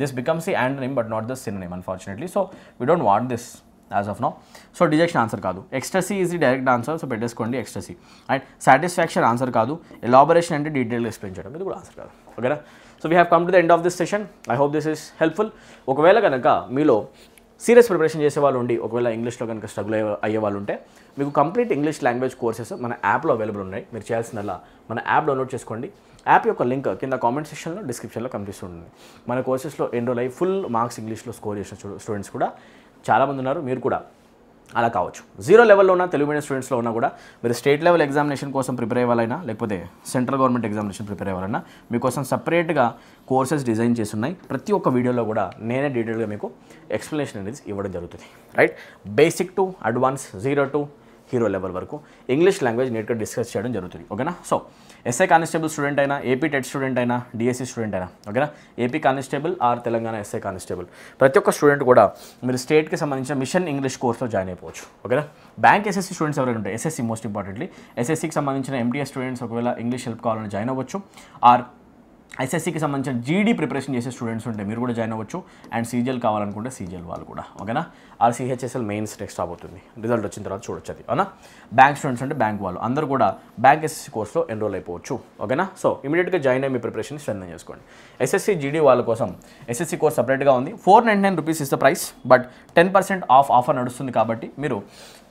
[SPEAKER 1] this becomes the name but not the name unfortunately so we don't want this as of now so dejection answer కాదు ecstasy is the direct answer so పెట్టేసుకోండి ecstasy and satisfaction answer కాదు elaboration అంటే detail explain చేయడం ఇది కూడా answer కాదు ఓకేనా so we have come to the end of this session I hope this is helpful ఒకవేళ కనుక మీలో సీరియస్ ప్రిపరేషన్ చేసే వాళ్ళు ఉండి ఒకవేళ ఇంగ్లీష్లో కనుక స్ట్రగుల్ అయ్యే వాళ్ళు ఉంటే మీకు కంప్లీట్ ఇంగ్లీష్ లాంగ్వేజ్ కోర్సెస్ మన యాప్లో అవైలబుల్ ఉన్నాయి మీరు చేయాల్సినలా మన యాప్ డౌన్లోడ్ చేసుకోండి యాప్ యొక్క లింక్ కింద కామెంట్ సెక్షన్లో డిస్క్రిప్షన్లో కనిపిస్తుంది మన కోర్సెస్లో ఎన్రోల్ అయ్యి ఫుల్ మార్క్స్ ఇంగ్లీష్లో స్కోర్ చేసిన స్టూడెంట్స్ కూడా చాలామంది ఉన్నారు మీరు కూడా అలా కావచ్చు జీరో లెవెల్లో ఉన్న తెలుగు మీడియం స్టూడెంట్స్లో ఉన్నా కూడా మీరు స్టేట్ లెవెల్ ఎగ్జామినేషన్ కోసం ప్రిపేర్ అయ్యాలైనా లేకపోతే సెంట్రల్ గవర్నమెంట్ ఎగ్జామినేషన్ ప్రిపేర్ అవ్వాలన్నా మీకోసం సపరేట్గా కోర్సెస్ డిజైన్ చేస్తున్నాయి ప్రతి ఒక్క వీడియోలో కూడా నేనే డీటెయిల్గా మీకు ఎక్స్ప్లెనేషన్ అనేది ఇవ్వడం జరుగుతుంది right basic to advance zero to hero level వరకు ఇంగ్లీష్ లాంగ్వేజ్ నేటుగా డిస్కస్ చేయడం జరుగుతుంది ఓకేనా సో ఎస్ఐ కానిస్టేబుల్ స్టూడెంట్ అయినా ఏపీ టెట్ స్టూడెంట్ అయినా డిఎస్సి స్టూడెంట్ e అయినా ఓకేనా AP constable or Telangana SI constable ప్రతి ఒక్క స్టూడెంట్ కూడా మీరు స్టేట్కి సంబంధించిన మిషన్ ఇంగ్లీష్ కోర్స్లో జాయిన్ అయిపోవచ్చు ఓకేనా బ్యాంక్ ఎస్ఎస్సి స్టూడెంట్స్ ఎవరైనా ఉంటాయి ఎస్ఎస్సి మోస్ట్ ఇంపార్టెంట్లీ ఎస్ఎస్సికి సంబంధించిన ఎంటీఎస్ స్టూడెంట్స్ ఒకవేళ ఇంగ్లీష్ హెల్ప్ కావాలని జాయిన్ అవ్వచ్చు ఆర్ ఎస్ఎస్సికి సంబంధించిన జీడీ ప్రిపరేషన్ చేసే స్టూడెంట్స్ ఉంటే మీరు కూడా జాయిన్ అవ్వచ్చు అండ్ సీజల్ కావాలనుకుంటే సీజీఎల్ వాళ్ళు కూడా ఓకేనా ఆర్ సిహెచ్ఎస్ఎల్ మెయిన్స్ నెక్స్ట్ అవుతుంది రిజల్ట్ వచ్చిన తర్వాత చూడొచ్చు అది అవునా బ్యాంక్ స్టూడెంట్స్ అంటే బ్యాంక్ వాళ్ళు అందరూ కూడా బ్యాంక్ ఎస్ఎస్సి కోర్స్లో ఎన్రోల్ అయిపోవచ్చు ఓకేనా సో ఇమీడియట్గా జాయిన్ అయ్యి మీ ప్రిపరేషన్ స్ట్రెంగ్ చేసుకోండి ఎస్ఎస్సి జీడీ వాళ్ళ కోసం ఎస్ఎస్సి కోర్స్ సపరేట్గా ఉంది four ninety nine rupees is the price but ten percent off offer నడుస్తుంది కాబట్టి మీరు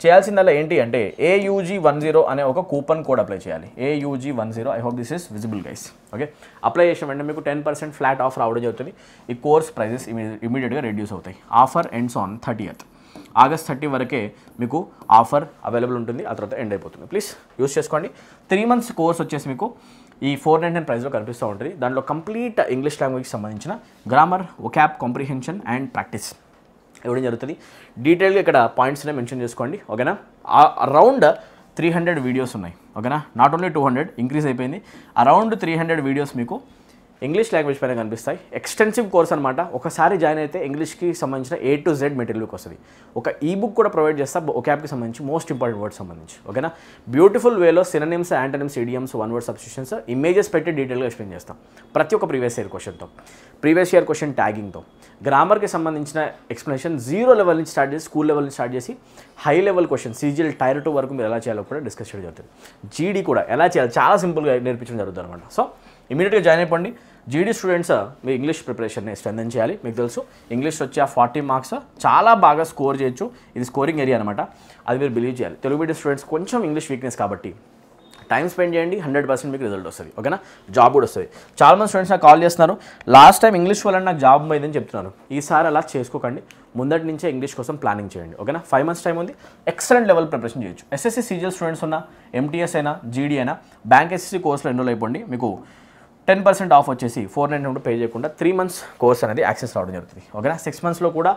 [SPEAKER 1] చేయాల్సిందల్లా ఏంటి అంటే ఏయూజీ వన్ జీరో అనే ఒక కూపన్ కోడ్ అప్లై చేయాలి AUG one zero I hope this is visible guys okay apply చేసిన వెంటనే మీకు టెన్ పర్సెంట్ ఫ్లాట్ ఆఫర్ అవడం జరుగుతుంది ఈ కోర్స్ ప్రైజెస్ ఇమీడియట్గా రెడ్యూస్ అవుతాయి offer ends on thirtieth August thirty వరకే మీకు ఆఫర్ అవైలబుల్ ఉంటుంది ఆ తర్వాత ఎండ్ అయిపోతుంది ప్లీజ్ యూస్ చేసుకోండి త్రీ మంత్స్ కోర్స్ వచ్చేసి మీకు ఈ ఫోర్ నైన్ నైన్ ప్రైస్లో కనిపిస్తూ ఉంటుంది దాంట్లో కంప్లీట్ ఇంగ్లీష్ లాంగ్వేజ్కి సంబంధించిన గ్రామర్ ఒక యాప్ కాంప్రిహెన్షన్ అండ్ ప్రాక్టీస్ ఇవ్వడం జరుగుతుంది డీటెయిల్గా ఇక్కడ పాయింట్స్నే మెన్షన్ చేసుకోండి ఓకేనా అరౌండ్ త్రీ హండ్రెడ్ వీడియోస్ ఉన్నాయి ఓకేనా not only two hundred increase అయిపోయింది అరౌండ్ త్రీ హండ్రెడ్ వీడియోస్ మీకు ఇంగ్లీష్ లాంగ్వేజ్ పైన కనిపిస్తాయి ఎక్స్టెన్సివ్ కోర్స్ అనమాట ఒకసారి జాయిన్ అయితే ఇంగ్లీష్కి సంబంధించిన ఏ టు జెడ్ మెటీరియల్కి వస్తుంది ఒక ఈ బుక్ కూడా ప్రొవైడ్ చేస్తా ఒక యాప్కి సంబంధించి మోస్ట్ ఇంపార్టెంట్ వర్డ్స్ సంబంధించి ఓకేనా బ్యూటిఫుల్ వేలో synonyms antonyms idioms one word substitutions images పెట్టి డీటెయిల్గా ఎక్స్ప్లెయిన్ చేస్తాం ప్రతి ఒక్క ప్రీవియస్ ఇయర్ క్వశ్చన్తో ప్రీవియస్ ఇయర్ క్వశ్చన్ ట్యాగింగ్తో గ్రామర్కి సంబంధించిన ఎక్స్ప్లెనేషన్ జీరో లెవెల్ నుంచి స్టార్ట్ చేసి స్కూల్ లెవెల్ నుంచి స్టార్ట్ చేసి high level question CGL tier two వరకు మీరు ఎలా చేయాలో కూడా డిస్కస్ చేయడం జరుగుతుంది జీడీ కూడా ఎలా చేయాలి చాలా సింపుల్గా నేర్పించడం జరుగుతుంది అనమాట సో ఇమీడియట్గా జాయిన్ అయిపోండి జీడీ స్టూడెంట్స్ uh, మీ ఇంగ్లీష్ ప్రిపరేషన్ని స్ట్రెంథన్ చేయాలి మీకు తెలుసు ఇంగ్లీష్ వచ్చి ఆ ఫార్టీ మార్క్స్ uh, చాలా బాగా స్కోర్ చేయొచ్చు ఇది స్కోరింగ్ ఏరియా అనమాట అది మీరు బిలీవ్ చేయాలి తెలుగు మీడియం స్టూడెంట్స్ కొంచెం ఇంగ్లీష్ వీక్నెస్ కాబట్టి టైం స్పెండ్ చేయండి హండ్రెడ్ పర్సెంట్ మీకు రిజల్ట్ వస్తుంది ఓకేనా జాబ్ కూడా వస్తుంది చాలామంది స్టూడెంట్స్ నాకు కాల్ చేస్తున్నారు లాస్ట్ టైం ఇంగ్లీష్ వల్ల నాకు జాబ్ పోయిందని చెప్తున్నారు ఈసారి అలా చేసుకోకండి ముందటి నుంచే ఇంగ్లీష్ కోసం ప్లానింగ్ చేయండి ఓకేనా ఫైవ్ మంత్స్ టైం ఉంది ఎక్సలెంట్ లెవెల్ ప్రిపరేషన్ చేయొచ్చు ఎస్ఎస్సీ సీజియల్ స్టూడెంట్స్ ఉన్నా ఎంటీఎస్ అయినా జీడీ అయినా బ్యాంక్ ఎస్ఎస్సీ కోర్సులో ఎన్రోల్ అయిపోండి మీకు టెన్ పర్సెంట్ ఆఫ్ వచ్చేసి ఫోర్ నైన్ పే చేయకుండా త్రీ మంత్స్ కోర్స్ అనేది యాక్సెస్ రావడం జరుగుతుంది ఓకేనా సిక్స్ మంత్స్లో కూడా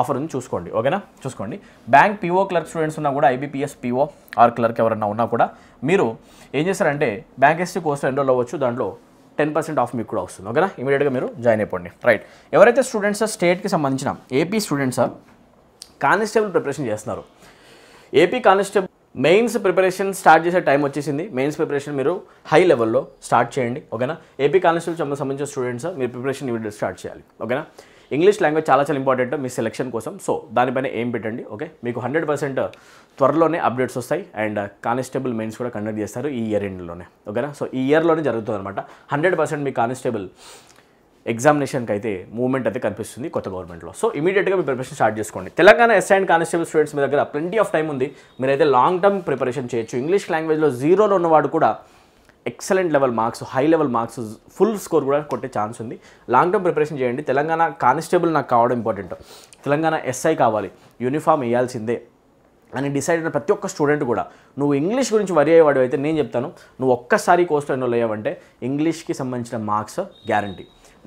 [SPEAKER 1] ఆఫర్ ఉంది చూసుకోండి ఓకేనా చూసుకోండి బ్యాంక్ పీఓ క్లర్క్ స్టూడెంట్స్ ఉన్నా కూడా ఐబీపీఎస్ పీఓ ఆర్ క్లర్క్ ఎవరన్నా ఉన్నా కూడా మీరు ఏం చేస్తారంటే బ్యాంక్ ఎస్టీ కోర్సులో ఎన్రోల్ అవ్వచ్చు దాంట్లో టెన్ పర్సెంట్ ఆఫ్ మీకు కూడా వస్తుంది ఓకేనా ఇమీడియట్గా మీరు జాయిన్ అయిపోండి రైట్ ఎవరైతే స్టూడెంట్స్ స్టేట్కి సంబంధించిన ఏపీ స్టూడెంట్స్ కానిస్టేబుల్ ప్రిపరేషన్ చేస్తున్నారు AP constable mains preparation start చేసే టైం వచ్చేసింది మెయిన్స్ ప్రిపరేషన్ మీరు హై లెవెల్లో స్టార్ట్ చేయండి ఓకేనా ఏపీ కానిస్టేబుల్ సంబంధించిన స్టూడెంట్స్ మీరు ప్రిపరేషన్ ఇమీడియట్ స్టార్ట్ చేయాలి ఓకేనా ఇంగ్లీష్ లాంగ్వేజ్ చాలా చాలా ఇంపార్టెంట్ మీ సెలెక్షన్ కోసం సో దానిపైన ఏం పెట్టండి ఓకే మీకు హండ్రెడ్ పర్సెంట్ త్వరలోనే అప్డేట్స్ వస్తాయి అండ్ కానిస్టేబుల్ మెయిన్స్ కూడా కండక్ట్ చేస్తారు ఈ ఇయర్ ఎండ్లోనే ఓకేనా సో ఈ ఇయర్లోనే జరుగుతుంది అనమాట హండ్రెడ్ పర్సెంట్ మీ కానిస్టేబుల్ ఎగ్జామినేషన్కి అయితే మూవ్మెంట్ అయితే కనిపిస్తుంది కొత్త గవర్నమెంట్లో సో ఇమీడియట్గా మీ ప్రిపరేషన్ స్టార్ట్ చేసుకోండి Telangana S and constable students మీ దగ్గర ప్లెంటీ ఆఫ్ టైం ఉంది మీరైతే లాంగ్ టర్మ్ ప్రిపరేషన్ చేయొచ్చు ఇంగ్లీష్ లాంగ్వేజ్లో జీరోలో ఉన్నవాడు కూడా excellent level marks high level marks full score కూడా కొట్టే ఛాన్స్ ఉంది లాంగ్ టర్మ్ ప్రిపరేషన్ చేయండి తెలంగాణ కానిస్టేబుల్ నాకు కావడం ఇంపార్టెంట్ తెలంగాణ ఎస్ఐ కావాలి యూనిఫామ్ వేయాల్సిందే అని డిసైడ్ అయిన ప్రతి ఒక్క స్టూడెంట్ కూడా నువ్వు ఇంగ్లీష్ గురించి వరి అయ్యేవాడు అయితే నేను చెప్తాను నువ్వు ఒక్కసారి కోర్సులో ఎన్రోల్ అయ్యావంటే ఇంగ్లీష్కి సంబంధించిన మార్క్స్ గ్యారంటీ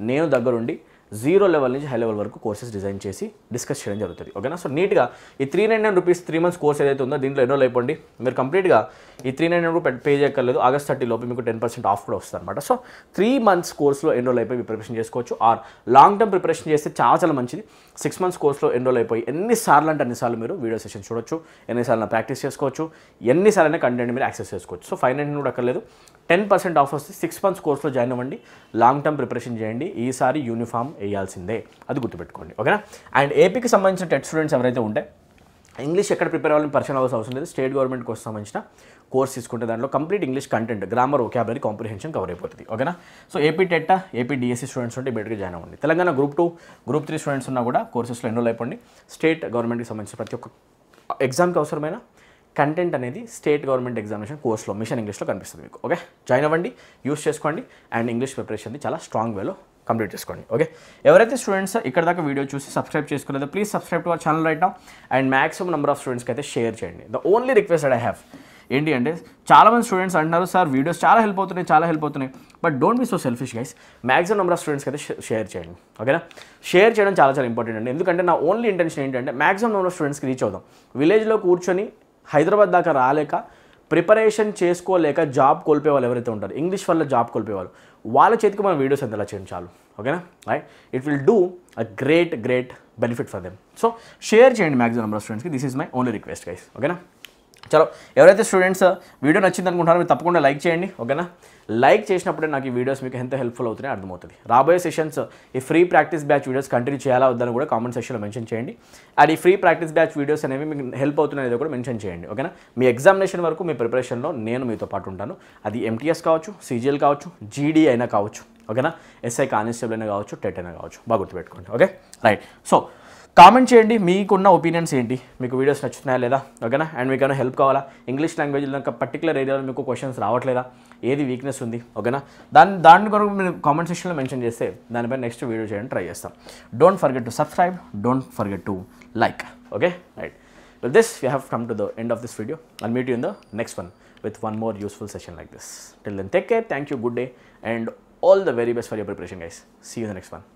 [SPEAKER 1] నేను దగ్గరుండి జీరో లెవెల్ నుంచి హై లెవెల్ వరకు కోర్సెస్ డిజైన్ చేసి డిస్కస్ చేయడం జరుగుతుంది ఓకేనా సో నీట్గా ఈ three nine nine rupees three months course ఏదైతే ఉందో దీంట్లో ఎన్రోల్ అయిపోండి మీరు కంప్లీట్గా ఈ three nine nine rupee pay చేయక్కర్లేదు ఆగస్ట్ థర్టీ లోపు మీకు టెన్ పర్సెంట్ ఆఫ్ కూడా వస్తుంది అనమాట సో త్రీ మంత్స్ కోర్స్లో ఎన్రోల్ అయిపోయి మీరు ప్రిపరేషన్ చేసుకోవచ్చు ఆర్ లాంగ్ టర్మ్ ప్రిపరేషన్ చేస్తే చాలా చాలా మంచిది సిక్స్ మంత్స్ కోర్స్లో ఎన్రోల్ అయిపోయి ఎన్నిసార్లు అంటే అన్నిసార్లు మీరు వీడియో సెషన్ చూడొచ్చు ఎన్నిసార్లు ప్రాక్టీస్ చేసుకోవచ్చు ఎన్నిసార్లు కంటెంట్ మీరు యాక్సెస్ చేసుకోవచ్చు సో ఫైవ్ నైన్ కూడా అక్కర్లేదు టెన్ పర్సెంట్ ఆఫ్ వస్తే సిక్స్ మంత్స్ కోర్స్లో జాయిన్ అవ్వండి లాంగ్ టర్మ్ ప్రిపరేషన్ చేయండి ఈసారి యూనిఫామ్ వేయాల్సిందే అది గుర్తుపెట్టుకోండి ఓకేనా అండ్ ఏపీకి సంబంధించిన టెట్ స్టూడెంట్స్ ఎవరైతే ఉంటే ఇంగ్లీష్ ఎక్కడ ప్రిపేర్ అవ్వాలని పర్సన్ అవ్వాల్సిన అవసరం లేదు స్టేట్ గవర్నమెంట్ కోసం సంబంధించిన కోర్స్ తీసుకుంటే దాంట్లో complete English content grammar vocabulary comprehension cover అయిపోతుంది ఓకేనా so AP TET AP DSC students ఉంటే బెటర్గా జాయిన్ అవ్వండి Telangana group two group three students ఉన్నా కూడా కోర్సెస్లో ఎన్రోల్ అయిపోండి స్టేట్ గవర్నమెంట్కి సంబంధించిన ప్రతి ఒక్క ఎగ్జామ్కి అవసరమైన కంటెంట్ అనేది స్టేట్ గవర్నమెంట్ ఎగ్జామినేషన్ కోర్స్లో మిషన్ ఇంగ్లీష్లో కనిపిస్తుంది మీకు ఓకే జాయిన్ అవ్వండి యూస్ చేసుకోండి అండ్ ఇంగ్లీష్ ప్రిపరేషన్ చాలా స్ట్రాంగ్ వేలో కంప్లీట్ చేసుకోండి ఓకే ఎవరైతే స్టూడెంట్స్ ఇక్కడ దాకా వీడియో చూసి సబ్స్క్రైబ్ చేసుకోలేదో please subscribe to our channel right and maximum number of స్టూడెంట్స్కి అయితే షేర్ చేయండి the only request I have ఏంటి అంటే చాలామంది స్టూడెంట్స్ అంటున్నారు సార్ వీడియోస్ చాలా హెల్ప్ అవుతున్నాయి చాలా హెల్ప్ అవుతున్నాయి but don't be so selfish guys maximum number of స్టూడెంట్స్కి అయితే షేర్ చేయండి ఓకేనా షేర్ చేయడం చాలా చాలా ఇంపార్టెంట్ అండి ఎందుకంటే నా ఓన్లీ ఇంటెన్షన్ ఏంటంటే మ్యాక్సిమం నెంబర్ ఆఫ్ స్టూడెంట్స్కి రీచ్ అవుదాం విలేజ్లో కూర్చొని హైదరాబాద్ దాకా రాలేక ప్రిపరేషన్ చేసుకోలేక జాబ్ కోల్పోయే వాళ్ళు ఎవరైతే ఉంటారు ఇంగ్లీష్ వల్ల జాబ్ కోల్పోయే వాళ్ళు వాళ్ళ చేతికి మనం వీడియోస్ అంతలా చేయండి చాలు ఓకేనా right it will do a great great benefit for them so share చేయండి మ్యాక్సిమం నెంబర్ ఆఫ్ స్టూడెంట్స్కి this is my only request guys ఓకేనా చలో ఎవరైతే స్టూడెంట్స్ వీడియో నచ్చింది అనుకుంటారో మీరు తప్పకుండా లైక్ చేయండి ఓకేనా లైక్ చేసినప్పుడే నాకు ఈ వీడియోస్ మీకు ఎంత హెల్ప్ఫుల్ అవుతున్నాయి అర్థమవుతుంది రాబోయే సెషన్స్ ఈ free practice batch videos continue చేయాలా వద్దని కూడా కామెంట్ సెక్షన్లో మెన్షన్ చేయండి అండ్ ఈ ఫ్రీ ప్రాక్టీస్ బ్యాచ్ వీడియోస్ అనేవి మీకు హెల్ప్ అవుతున్నాయో కూడా మెన్షన్ చేయండి ఓకేనా మీ ఎగ్జామినేషన్ వరకు మీ ప్రిపరేషన్లో నేను మీతో పాటు ఉంటాను అది ఎంటీఎస్ కావచ్చు సీజీఎల్ కావచ్చు జీడీ అయినా కావచ్చు ఓకేనా ఎస్ఐ కానిస్టేబుల్ అయినా కావచ్చు టెట్ అయినా కావచ్చు బాగా గుర్తుపెట్టుకోండి ఓకే రైట్ సో కామెంట్ చేయండి మీకున్న ఒపీనియన్స్ ఏంటి మీకు వీడియోస్ నచ్చుతున్నాయా లేదా ఓకేనా అండ్ మీకు ఏమైనా హెల్ప్ కావాలా ఇంగ్లీష్ లాంగ్వేజ్లో ఇంకా పర్టికులర్ ఏరియాలో మీకు క్వశ్చన్స్ రావట్లేదా ఏది వీక్నెస్ ఉంది ఓకేనా దాని దాని కొరకు మీరు కామెంట్ సెక్షన్లో మెన్షన్ చేస్తే దానిపై నెక్స్ట్ వీడియో చేయడానికి ట్రై చేస్తాం don't forget to subscribe don't forget to like okay right with this you have come to the end of this video and meet in the next one with one more useful session like this till then take care thank you good day and all the very best for your preparation guys see you the next one